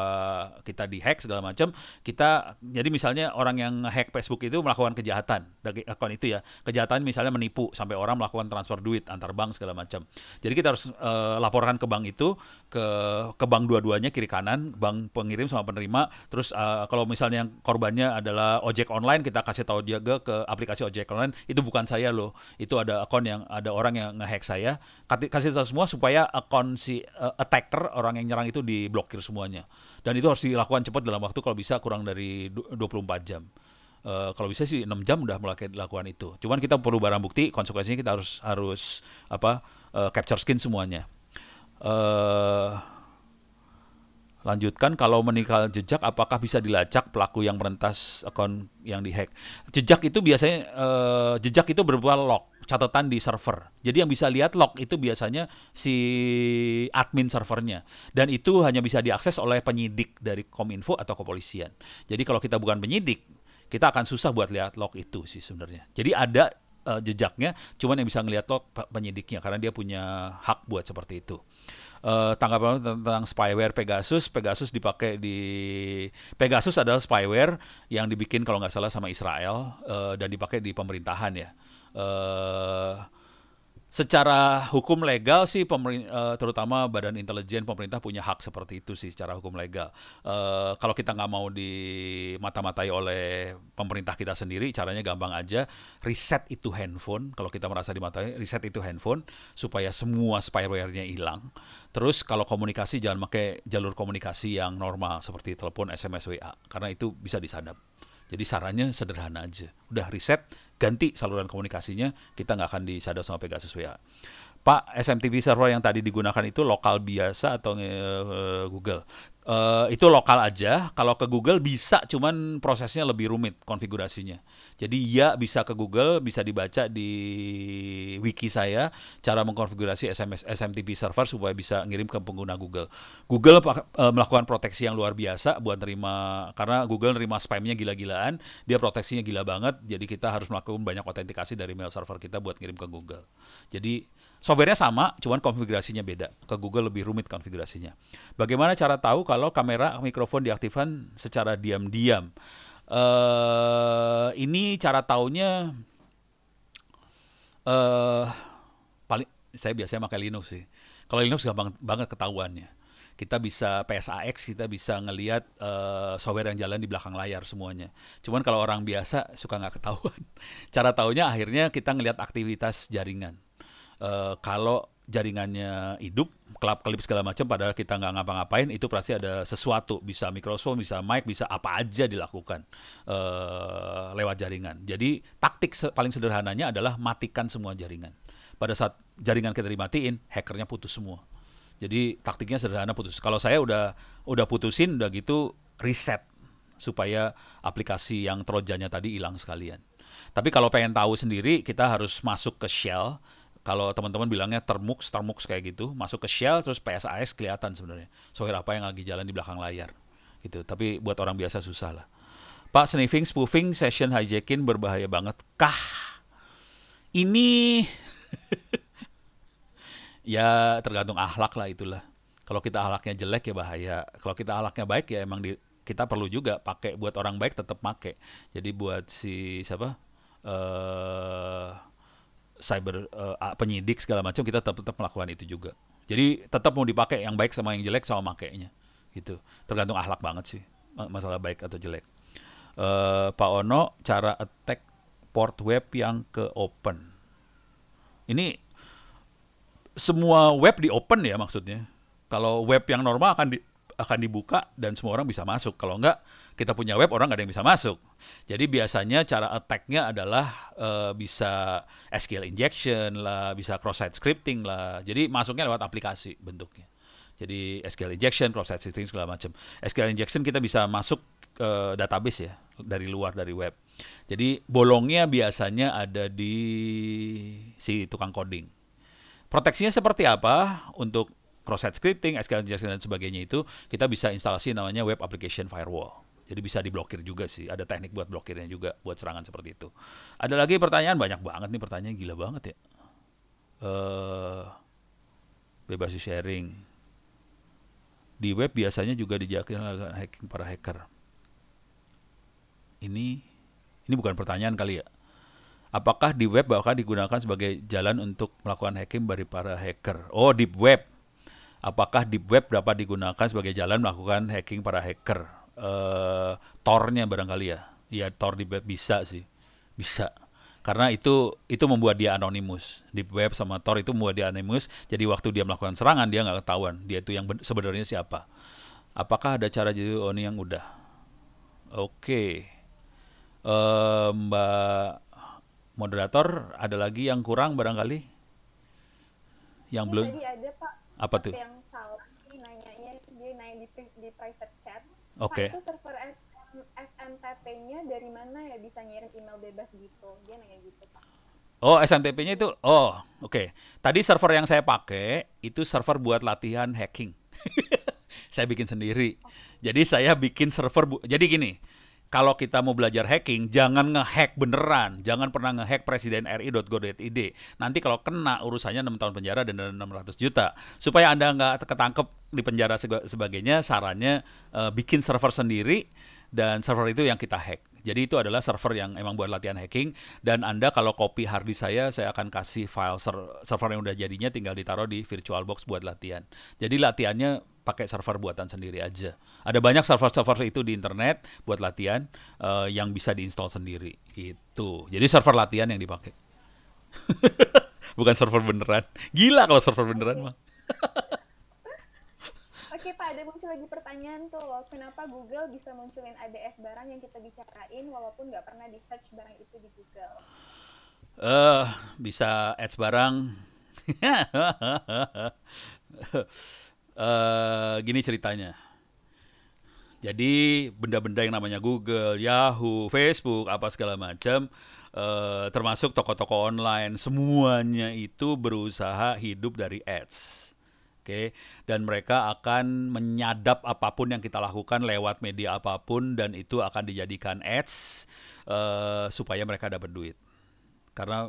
kita dihack segala macam. Kita jadi misalnya orang yang hack Facebook itu melakukan kejahatan dari akun itu ya. Kejahatan misalnya menipu sampai orang melakukan transfer duit antar bank segala macam. Jadi kita harus uh, laporkan ke bank itu ke ke bank dua-duanya kiri kanan, bank pengirim sama penerima. Terus uh, kalau misalnya yang korbannya adalah ojek online, kita kasih tahu dia ke, ke aplikasi ojek online itu bukan saya loh. Itu ada akun yang ada orang yang ngehack saya. Kasih tahu semua supaya akun si uh, attacker orang yang nyerang itu diblokir semuanya. Dan itu harus dilakukan cepat dalam waktu kalau bisa kurang dari 24 jam. Eh, kalau bisa sih 6 jam udah mulai dilakukan itu. Cuman kita perlu barang bukti, konsekuensinya kita harus harus apa uh, capture skin semuanya. Uh, lanjutkan kalau meninggal jejak apakah bisa dilacak pelaku yang merentas akun yang dihack? Jejak itu biasanya uh, jejak itu berupa log catatan di server. Jadi yang bisa lihat log itu biasanya si admin servernya. Dan itu hanya bisa diakses oleh penyidik dari Kominfo atau kepolisian. Jadi kalau kita bukan penyidik, kita akan susah buat lihat log itu sih sebenarnya. Jadi ada uh, jejaknya, cuman yang bisa ngelihat log penyidiknya karena dia punya hak buat seperti itu. Uh, tanggapan tentang spyware Pegasus, Pegasus dipakai di Pegasus adalah spyware yang dibikin kalau nggak salah sama Israel uh, dan dipakai di pemerintahan ya. Uh, secara hukum legal sih pemerintah, eh, terutama badan intelijen pemerintah punya hak seperti itu sih secara hukum legal. Uh, kalau kita nggak mau dimata-matai oleh pemerintah kita sendiri, caranya gampang aja reset itu handphone. Kalau kita merasa dimatai, reset itu handphone supaya semua spyware-nya hilang. Terus kalau komunikasi jangan pakai jalur komunikasi yang normal seperti telepon, SMS, WA karena itu bisa disadap. Jadi sarannya sederhana aja. Udah reset ganti saluran komunikasinya, kita nggak akan disadap sama Pegasus WA. Pak, SMTV server yang tadi digunakan itu lokal biasa atau uh, Google. Eh, itu lokal aja. Kalau ke Google bisa, cuman prosesnya lebih rumit konfigurasinya. Jadi ya bisa ke Google, bisa dibaca di wiki saya cara mengkonfigurasi SMS SMTP server supaya bisa ngirim ke pengguna Google. Google uh, melakukan proteksi yang luar biasa buat nerima karena Google nerima spamnya gila-gilaan, dia proteksinya gila banget. Jadi kita harus melakukan banyak autentikasi dari mail server kita buat ngirim ke Google. Jadi Softwarenya sama, cuman konfigurasinya beda. Ke Google lebih rumit konfigurasinya. Bagaimana cara tahu kalau kamera mikrofon diaktifkan secara diam-diam? Uh, ini cara taunya uh, paling saya biasanya pakai Linux sih. Kalau Linux gampang banget ketahuannya. Kita bisa PSAX, kita bisa ngelihat uh, eh, software yang jalan di belakang layar semuanya. Cuman kalau orang biasa suka nggak ketahuan. [LAUGHS] Cara taunya akhirnya kita ngelihat aktivitas jaringan Eh, kalau jaringannya hidup, kelap kelip segala macam, padahal kita nggak ngapa-ngapain, itu pasti ada sesuatu, bisa mikrofon, bisa mic, bisa apa aja dilakukan uh, lewat jaringan. Jadi taktik se paling sederhananya adalah matikan semua jaringan. Pada saat jaringan kita dimatiin, hackernya putus semua. Jadi taktiknya sederhana putus. Kalau saya udah udah putusin, udah gitu reset supaya aplikasi yang trojannya tadi hilang sekalian. Tapi kalau pengen tahu sendiri, kita harus masuk ke shell kalau teman-teman bilangnya termux termux kayak gitu masuk ke shell terus PSAS kelihatan sebenarnya software apa yang lagi jalan di belakang layar gitu tapi buat orang biasa susah lah Pak sniffing spoofing session hijacking berbahaya banget kah ini [LAUGHS] ya tergantung ahlak lah itulah kalau kita ahlaknya jelek ya bahaya kalau kita ahlaknya baik ya emang di, kita perlu juga pakai buat orang baik tetap pakai jadi buat si siapa eh uh, cyber uh, penyidik segala macam kita tetap tetap melakukan itu juga. Jadi tetap mau dipakai yang baik sama yang jelek sama makainya gitu. Tergantung ahlak banget sih masalah baik atau jelek. Uh, Pak Ono cara attack port web yang ke open. Ini semua web di open ya maksudnya. Kalau web yang normal akan di, akan dibuka dan semua orang bisa masuk. Kalau enggak kita punya web orang nggak ada yang bisa masuk. Jadi biasanya cara attack-nya adalah uh, bisa SQL injection lah, bisa cross-site scripting lah. Jadi masuknya lewat aplikasi bentuknya. Jadi SQL injection, cross-site scripting segala macam. SQL injection kita bisa masuk ke database ya dari luar dari web. Jadi bolongnya biasanya ada di si tukang coding. Proteksinya seperti apa untuk cross-site scripting, SQL injection dan sebagainya itu kita bisa instalasi namanya web application firewall. Jadi bisa diblokir juga sih. Ada teknik buat blokirnya juga buat serangan seperti itu. Ada lagi pertanyaan banyak banget nih pertanyaan gila banget ya. Uh, bebas di sharing. Di web biasanya juga dijakin hacking para hacker. Ini ini bukan pertanyaan kali ya. Apakah di web bahkan digunakan sebagai jalan untuk melakukan hacking dari para hacker? Oh, di web. Apakah di web dapat digunakan sebagai jalan melakukan hacking para hacker? uh, tornya barangkali ya ya tor di web bisa sih bisa karena itu itu membuat dia anonimus di web sama tor itu membuat dia anonimus jadi waktu dia melakukan serangan dia nggak ketahuan dia itu yang sebenarnya siapa apakah ada cara jadi oni yang udah oke okay. uh, eh, mbak moderator ada lagi yang kurang barangkali yang ini belum tadi ada pak apa tuh yang salah nanyanya dia nanya di, di private Oke. Okay. server SMTP-nya dari mana ya bisa ngirim email bebas gitu? Dia nanya gitu, Pak. Oh, SMTP-nya itu, oh, oke. Okay. Tadi server yang saya pakai itu server buat latihan hacking. [LAUGHS] saya bikin sendiri. Oh. Jadi saya bikin server, bu jadi gini, kalau kita mau belajar hacking, jangan ngehack beneran. Jangan pernah ngehack presiden ri.go.id. Nanti kalau kena urusannya 6 tahun penjara dan 600 juta. Supaya Anda nggak ketangkep di penjara sebagainya, sarannya uh, bikin server sendiri dan server itu yang kita hack. Jadi itu adalah server yang emang buat latihan hacking dan Anda kalau copy hard disk saya, saya akan kasih file ser server yang udah jadinya tinggal ditaruh di virtual box buat latihan. Jadi latihannya pakai server buatan sendiri aja. Ada banyak server-server itu di internet buat latihan uh, yang bisa diinstal sendiri gitu. Jadi server latihan yang dipakai. [LAUGHS] Bukan server beneran. Gila kalau server beneran mah. [LAUGHS] Oke Pak, ada muncul lagi pertanyaan tuh loh, kenapa Google bisa munculin ADS barang yang kita bicarain walaupun nggak pernah di search barang itu di Google? Eh, uh, bisa ads barang. [LAUGHS] Eh, gini ceritanya. Jadi benda-benda yang namanya Google, Yahoo, Facebook, apa segala macam, uh, termasuk toko-toko online, semuanya itu berusaha hidup dari ads. Oke, okay? dan mereka akan menyadap apapun yang kita lakukan lewat media apapun dan itu akan dijadikan ads uh, supaya mereka dapat duit. Karena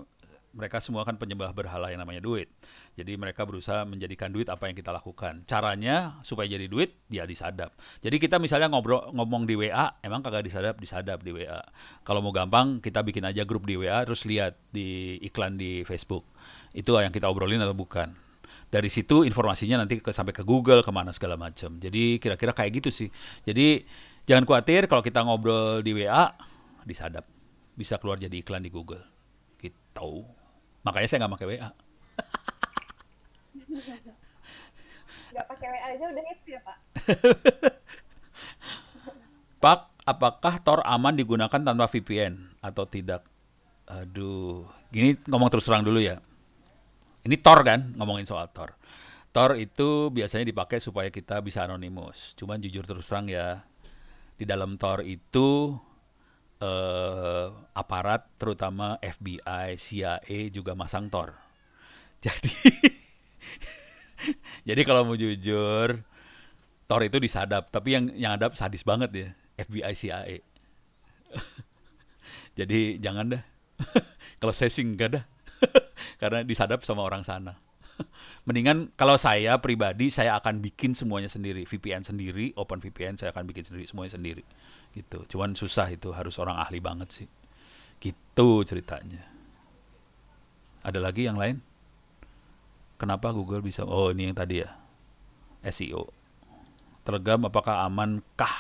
mereka semua kan penyembah berhala yang namanya duit. Jadi mereka berusaha menjadikan duit apa yang kita lakukan. Caranya supaya jadi duit, dia disadap. Jadi kita misalnya ngobrol ngomong di WA, emang kagak disadap, disadap di WA. Kalau mau gampang, kita bikin aja grup di WA, terus lihat di iklan di Facebook. Itu yang kita obrolin atau bukan. Dari situ informasinya nanti ke, sampai ke Google, kemana segala macam. Jadi kira-kira kayak gitu sih. Jadi jangan khawatir kalau kita ngobrol di WA, disadap. Bisa keluar jadi iklan di Google. Kita tahu. Makanya saya nggak pakai WA. [LAUGHS] Nggak pakai WA aja udah happy ya, Pak. [LAUGHS] Pak, apakah Tor aman digunakan tanpa VPN atau tidak? Aduh, gini ngomong terus terang dulu ya. Ini Tor kan, ngomongin soal Tor. Tor itu biasanya dipakai supaya kita bisa anonimus. Cuman jujur terus terang ya, di dalam Tor itu eh, aparat terutama FBI, CIA juga masang tor. [LAUGHS] Jadi [LAUGHS] Jadi kalau mau jujur, tor itu disadap, tapi yang yang adap sadis banget ya, FBI CIA. [LAUGHS] Jadi jangan dah. kalau saya sih enggak dah. Karena disadap sama orang sana. [LAUGHS] mendingan kalau saya pribadi saya akan bikin semuanya sendiri VPN sendiri Open VPN saya akan bikin sendiri semuanya sendiri gitu cuman susah itu harus orang ahli banget sih gitu ceritanya ada lagi yang lain kenapa Google bisa oh ini yang tadi ya SEO Telegram apakah amankah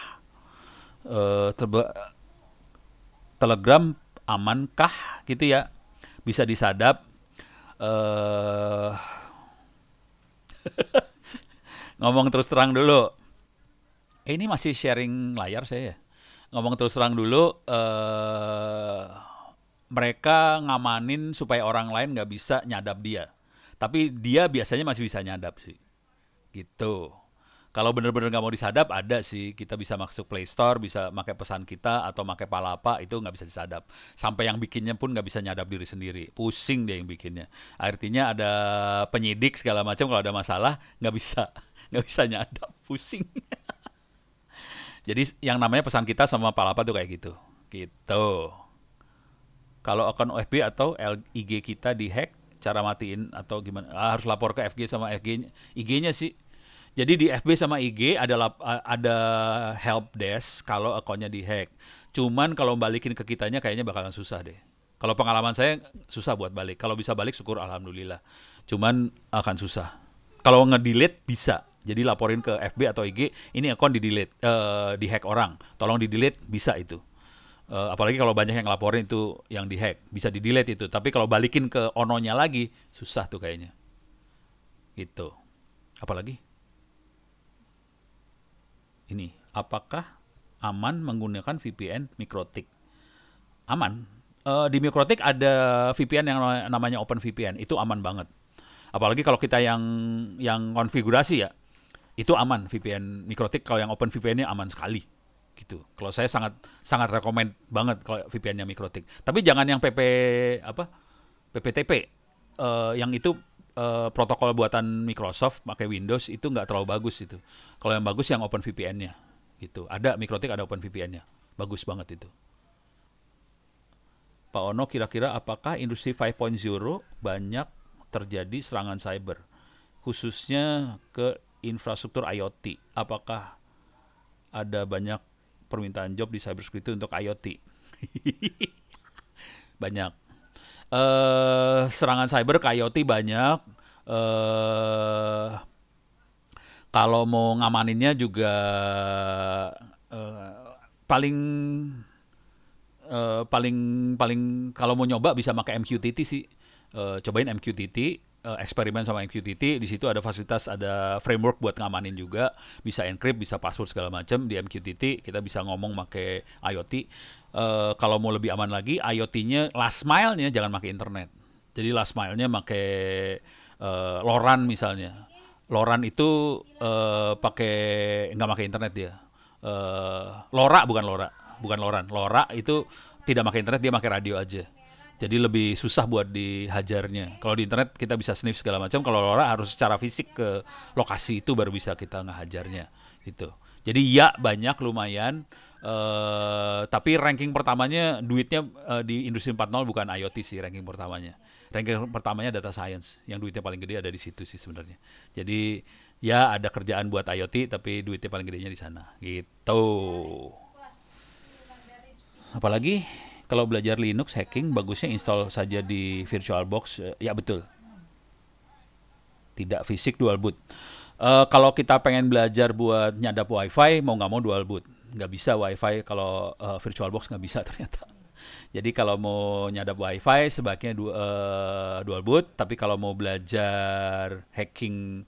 uh, eh, Telegram amankah gitu ya bisa disadap uh, [LAUGHS] Ngomong terus terang dulu. Eh, ini masih sharing layar saya ya. Ngomong terus terang dulu, eh, mereka ngamanin supaya orang lain nggak bisa nyadap dia. Tapi dia biasanya masih bisa nyadap sih. Gitu kalau benar-benar nggak mau disadap ada sih kita bisa masuk Play Store bisa pakai pesan kita atau pakai palapa itu nggak bisa disadap sampai yang bikinnya pun nggak bisa nyadap diri sendiri pusing dia yang bikinnya artinya ada penyidik segala macam kalau ada masalah nggak bisa [LAUGHS] nggak bisa nyadap pusing [LAUGHS] jadi yang namanya pesan kita sama palapa tuh kayak gitu gitu kalau akun FB atau IG kita dihack cara matiin atau gimana ah, harus lapor ke FG sama FG IG-nya sih jadi di FB sama IG adalah ada help desk kalau akunnya dihack. Cuman kalau balikin ke kitanya kayaknya bakalan susah deh. Kalau pengalaman saya susah buat balik. Kalau bisa balik syukur alhamdulillah. Cuman akan susah. Kalau ngedelete bisa. Jadi laporin ke FB atau IG, ini akun di delete, uh, e, di-hack orang. Tolong di delete bisa itu. Uh, apalagi kalau banyak yang laporin itu yang dihack, bisa di delete itu. Tapi kalau balikin ke ononya lagi susah tuh kayaknya. Gitu. Apalagi? ini, apakah aman menggunakan VPN Mikrotik? Aman. Uh, di Mikrotik ada VPN yang namanya Open VPN itu aman banget. Apalagi kalau kita yang yang konfigurasi ya, itu aman VPN Mikrotik. Kalau yang Open vpn nya aman sekali gitu. Kalau saya sangat sangat rekomend banget kalau VPN-nya Mikrotik. Tapi jangan yang PP apa PPTP uh, e, yang itu Eh, protokol buatan Microsoft pakai Windows itu nggak terlalu bagus itu. Kalau yang bagus yang Open vpn nya gitu. Ada Mikrotik ada Open vpn nya Bagus banget itu. Pak Ono kira-kira apakah industri 5.0 banyak terjadi serangan cyber khususnya ke infrastruktur IoT? Apakah ada banyak permintaan job di cybersecurity untuk IoT? [LAUGHS] banyak uh, serangan cyber coyote banyak uh, kalau mau ngamaninnya juga uh, paling uh, paling paling kalau mau nyoba bisa pakai MQTT sih uh, cobain MQTT eksperimen sama MQTT di situ ada fasilitas ada framework buat ngamanin juga bisa encrypt bisa password segala macam di MQTT kita bisa ngomong pakai IoT uh, kalau mau lebih aman lagi IoT-nya last mile-nya jangan pakai internet. Jadi last mile-nya pakai uh, LoRaN misalnya. LoRaN itu uh, pakai nggak pakai internet dia. Uh, LoRa bukan LoRa, bukan LoRaN. LoRa itu tidak pakai internet dia pakai radio aja. Jadi lebih susah buat dihajarnya. Kalau di internet kita bisa sniff segala macam. Kalau LoRa harus secara fisik ke lokasi itu baru bisa kita ngehajarnya itu. Jadi ya banyak lumayan Eh, tapi ranking pertamanya duitnya uh, di industri 4.0 bukan IoT sih ranking pertamanya. Ranking pertamanya data science yang duitnya paling gede ada di situ sih sebenarnya. Jadi ya ada kerjaan buat IoT tapi duitnya paling gedenya di sana gitu. Apalagi kalau belajar Linux hacking bagusnya install saja di VirtualBox. Eh, ya betul. Tidak fisik dual boot. Uh, kalau kita pengen belajar buat nyadap WiFi mau nggak mau dual boot nggak bisa wifi kalau uh, virtual box nggak bisa [LAUGHS] ternyata jadi kalau mau nyadap wifi sebaiknya du uh, dual boot tapi kalau mau belajar hacking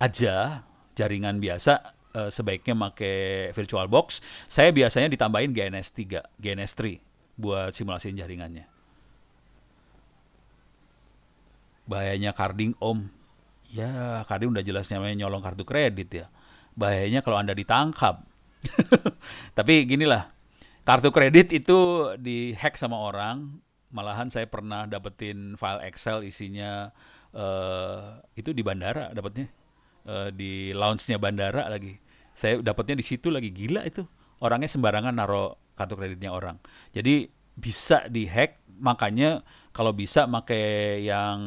aja jaringan biasa uh, sebaiknya pakai virtual box saya biasanya ditambahin GNS 3 GNS 3 buat simulasi jaringannya bahayanya carding om ya carding udah jelas namanya nyolong kartu kredit ya bahayanya kalau anda ditangkap [LAUGHS] Tapi gini lah, kartu kredit itu dihack sama orang. Malahan saya pernah dapetin file Excel isinya uh, itu di bandara dapetnya uh, di lounge-nya bandara lagi. Saya dapetnya di situ lagi gila itu. Orangnya sembarangan naro kartu kreditnya orang. Jadi bisa dihack, makanya kalau bisa pakai yang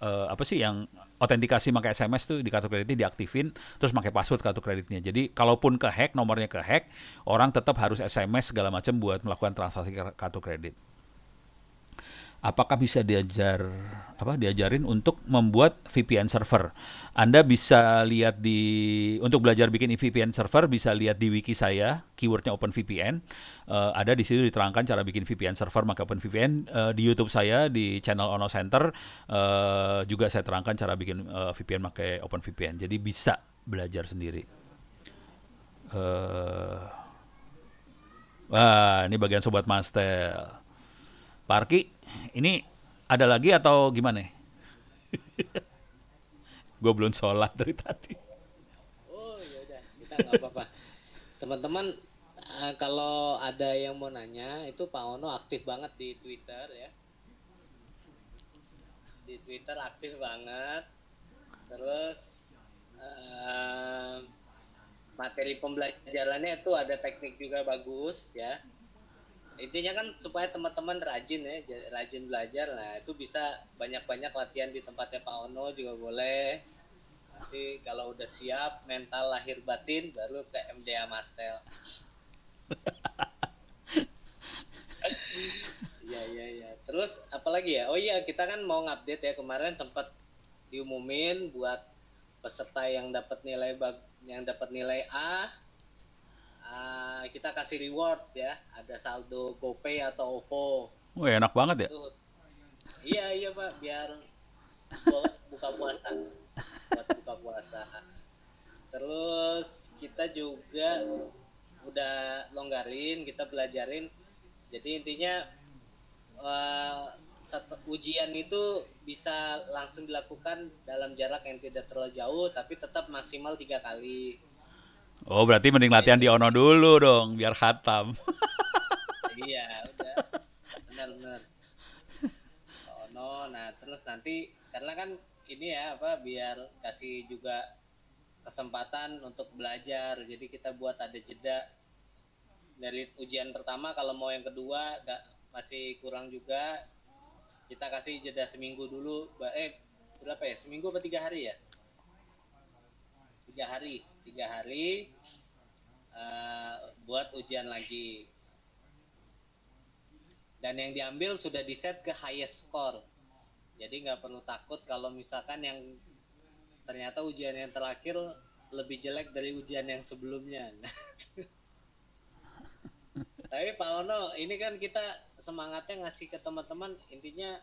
uh, apa sih yang autentikasi pakai SMS tuh di kartu kreditnya diaktifin terus pakai password kartu kreditnya. Jadi kalaupun ke hack nomornya ke hack, orang tetap harus SMS segala macam buat melakukan transaksi kartu kredit apakah bisa diajar apa diajarin untuk membuat VPN server. Anda bisa lihat di untuk belajar bikin VPN server bisa lihat di wiki saya keywordnya OpenVPN uh, eh, ada di situ diterangkan cara bikin VPN server maka OpenVPN uh, eh, di YouTube saya di channel Ono Center uh, juga saya terangkan cara bikin uh, VPN pakai VPN jadi bisa belajar sendiri. Uh, wah ini bagian sobat Master. Parki, ini ada lagi atau gimana? [LAUGHS] gue belum sholat dari tadi. Oh yaudah, kita nggak apa-apa. Teman-teman, eh, kalau ada yang mau nanya, itu Pak Ono aktif banget di Twitter ya. Di Twitter aktif banget. Terus eh, materi pembelajarannya itu ada teknik juga bagus ya intinya kan supaya teman-teman rajin ya rajin belajar lah itu bisa banyak-banyak latihan di tempatnya Pak Ono juga boleh nanti kalau udah siap mental lahir batin baru ke MDA Mastel [LAUGHS] ya ya ya Terus apalagi ya? Oh iya kita kan mau ngupdate ya kemarin sempat diumumin buat peserta yang dapat nilai bag yang dapat nilai A Eh, kita kasih reward ya ada saldo GoPay atau OVO ya, enak banget ya Tuh. iya iya pak biar buka puasa buat buka puasa terus kita juga udah longgarin kita belajarin jadi intinya uh, ujian itu bisa langsung dilakukan dalam jarak yang tidak terlalu jauh tapi tetap maksimal tiga kali Oh berarti mending latihan ya, di Ono dulu dong biar khatam. [LAUGHS] iya udah benar-benar Ono. Nah terus nanti karena kan ini ya apa biar kasih juga kesempatan untuk belajar. Jadi kita buat ada jeda dari ujian pertama kalau mau yang kedua gak, masih kurang juga kita kasih jeda seminggu dulu eh berapa ya seminggu apa tiga hari ya tiga hari tiga hari uh, buat ujian lagi dan yang diambil sudah di set ke highest score jadi nggak perlu takut kalau misalkan yang ternyata ujian yang terakhir lebih jelek dari ujian yang sebelumnya [LAUGHS] tapi Pak Ono ini kan kita semangatnya ngasih ke teman-teman intinya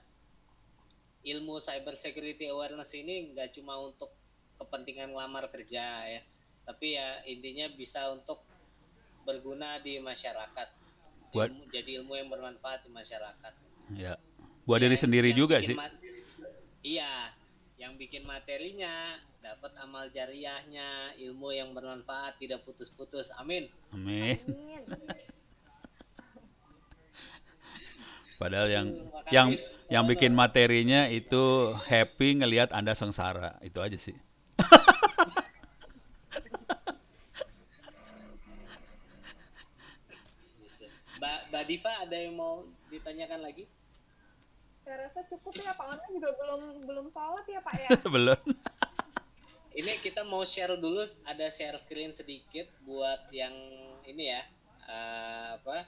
ilmu cyber security awareness ini nggak cuma untuk kepentingan lamar kerja ya tapi ya intinya bisa untuk berguna di masyarakat buat ilmu, jadi ilmu yang bermanfaat di masyarakat ya buat ya, diri sendiri juga sih iya yang bikin materinya dapat amal jariahnya ilmu yang bermanfaat tidak putus-putus amin amin, [LAUGHS] padahal yang yang yang bikin materinya itu happy ngelihat anda sengsara itu aja sih Diva ada yang mau ditanyakan lagi? Saya rasa cukup ya Pak Ona juga belum belum sholat ya Pak ya. [LAUGHS] belum. ini kita mau share dulu ada share screen sedikit buat yang ini ya uh, apa?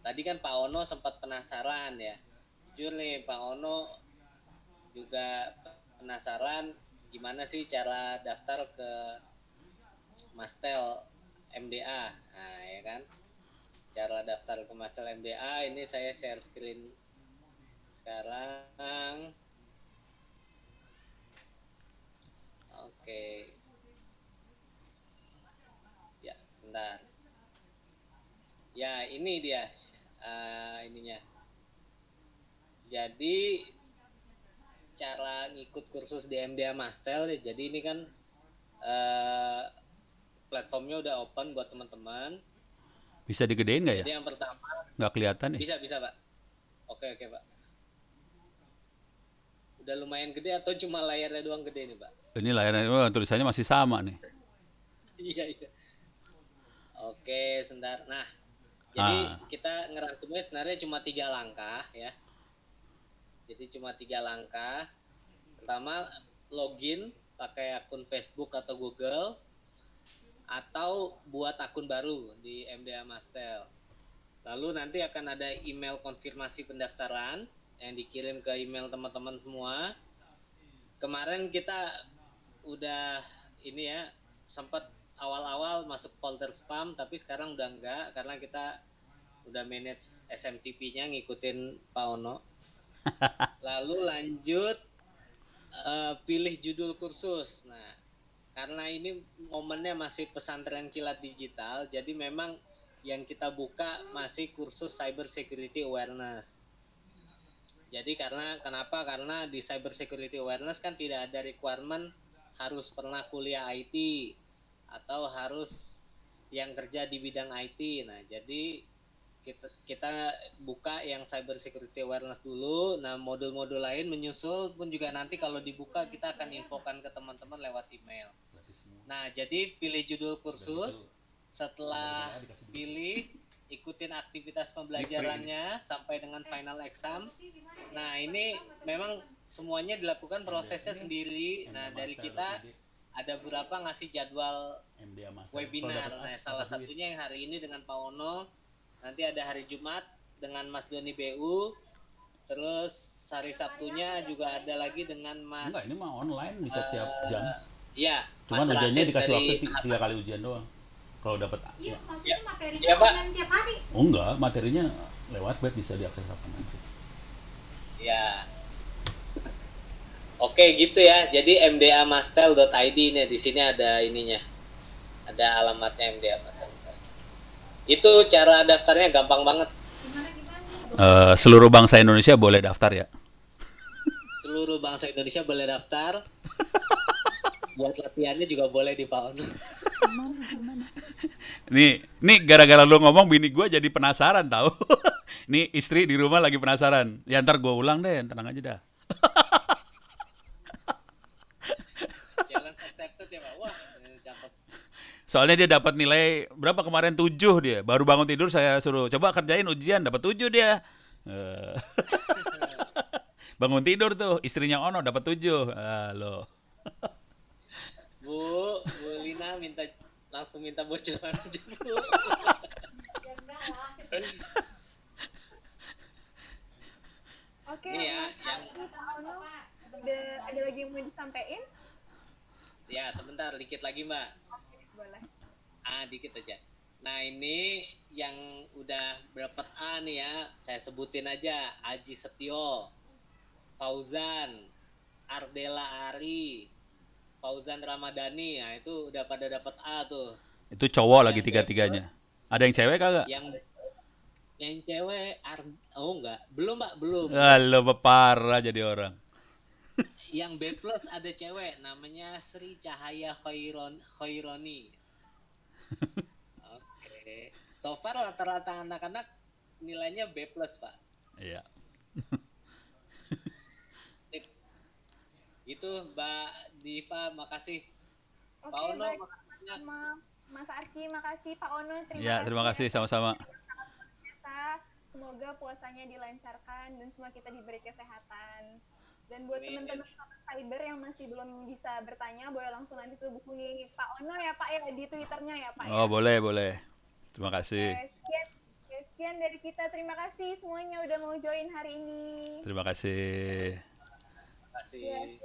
Tadi kan Pak Ono sempat penasaran ya. Jujur nih Pak Ono juga penasaran gimana sih cara daftar ke Mastel MDA. Nah, ya kan? cara daftar ke masalah MBA ini saya share screen sekarang oke ya sebentar ya ini dia uh, ininya jadi cara ngikut kursus di MBA Mastel ya, jadi ini kan uh, platformnya udah open buat teman-teman bisa digedein nggak ya? Jadi yang pertama. Nggak kelihatan ya? Bisa, bisa Pak. Oke, oke Pak. Udah lumayan gede atau cuma layarnya doang gede nih Pak? Ini layarnya, oh, tulisannya masih sama nih. iya, iya. Oke, sebentar. Nah, jadi ah. kita ngerangkumnya sebenarnya cuma tiga langkah ya. Jadi cuma tiga langkah. Pertama, login pakai akun Facebook atau Google atau buat akun baru di MDA Mastel. Lalu nanti akan ada email konfirmasi pendaftaran yang dikirim ke email teman-teman semua. Kemarin kita udah ini ya sempat awal-awal masuk folder spam tapi sekarang udah enggak karena kita udah manage SMTP-nya ngikutin Pak Ono. [LAUGHS] Lalu lanjut uh, pilih judul kursus. Nah, karena ini momennya masih pesantren kilat digital, jadi memang yang kita buka masih kursus cyber security awareness. Jadi karena kenapa? Karena di cyber security awareness kan tidak ada requirement harus pernah kuliah IT atau harus yang kerja di bidang IT. Nah, jadi kita kita buka yang cyber security awareness dulu. Nah, modul-modul lain menyusul pun juga nanti kalau dibuka kita akan infokan ke teman-teman lewat email. Nah, jadi pilih judul kursus. Setelah nah, pilih, ikutin aktivitas pembelajarannya sampai dengan final exam. Nah, ini memang semuanya dilakukan iya, prosesnya iya. sendiri. Nah, dari kita ada berapa ngasih jadwal webinar. Nah, salah satunya yang hari ini dengan Pak Ono. Nanti ada hari Jumat dengan Mas Doni BU. Terus hari Sabtunya juga ada lagi dengan Mas Enggak, ini mah online bisa tiap eh, jam. Iya. Cuman ujiannya dikasih waktu tiga, kali ujian doang. Kalau dapat Iya, ya. materinya ya, Pak. tiap hari. Oh enggak, materinya lewat web bisa diakses apa nanti. Ya, Oke, gitu ya. Jadi mda mastel. mdamastel.id ini di sini ada ininya. Ada alamatnya MDA Mastel. Itu cara daftarnya gampang banget. Uh, seluruh bangsa Indonesia boleh daftar ya? Seluruh bangsa Indonesia boleh daftar. [LAUGHS] buat latihannya juga boleh di Pak Ono. [LAUGHS] nih, nih gara-gara lu ngomong bini gue jadi penasaran tahu. [LAUGHS] nih istri di rumah lagi penasaran. Ya ntar gue ulang deh, tenang aja dah. [LAUGHS] Ya, Soalnya dia dapat nilai berapa kemarin tujuh dia. Baru bangun tidur saya suruh coba kerjain ujian dapat tujuh dia. bangun tidur tuh istrinya Ono dapat tujuh. Ah, loh. Bu, Bu Lina minta langsung minta bocoran aja Bu. Ya Oke, okay, ya, yang... ada, ada lagi yang mau disampaikan? Ya, sebentar, dikit lagi Mbak. boleh. Ah, dikit aja. Nah ini yang udah berapa A ah, nih ya, saya sebutin aja. Aji Setio, Fauzan, Ardela Ari, Fauzan Ramadhani ya itu udah pada dapat A tuh. Itu cowok lagi tiga-tiganya. Ada yang cewek kagak? Yang yang cewek Ar oh enggak, belum Pak, belum. Halo parah jadi orang. yang B plus ada cewek namanya Sri Cahaya Khairon Khaironi. Oke. Okay. So far rata-rata anak-anak nilainya B plus Pak. Iya. Itu Mbak Diva, makasih. Oke, Pak Ono, makasih. Mas Arki, makasih Pak Ono, terima ya, terima kasih sama-sama. Semoga puasanya dilancarkan dan semua kita diberi kesehatan. Dan buat teman-teman cyber yang masih belum bisa bertanya, boleh langsung nanti tuh hubungi Pak Ono ya Pak ya di Twitternya ya Pak. Ya. Oh ya. boleh boleh. Terima kasih. sekian, sekian dari kita. Terima kasih semuanya udah mau join hari ini. Terima kasih. 对。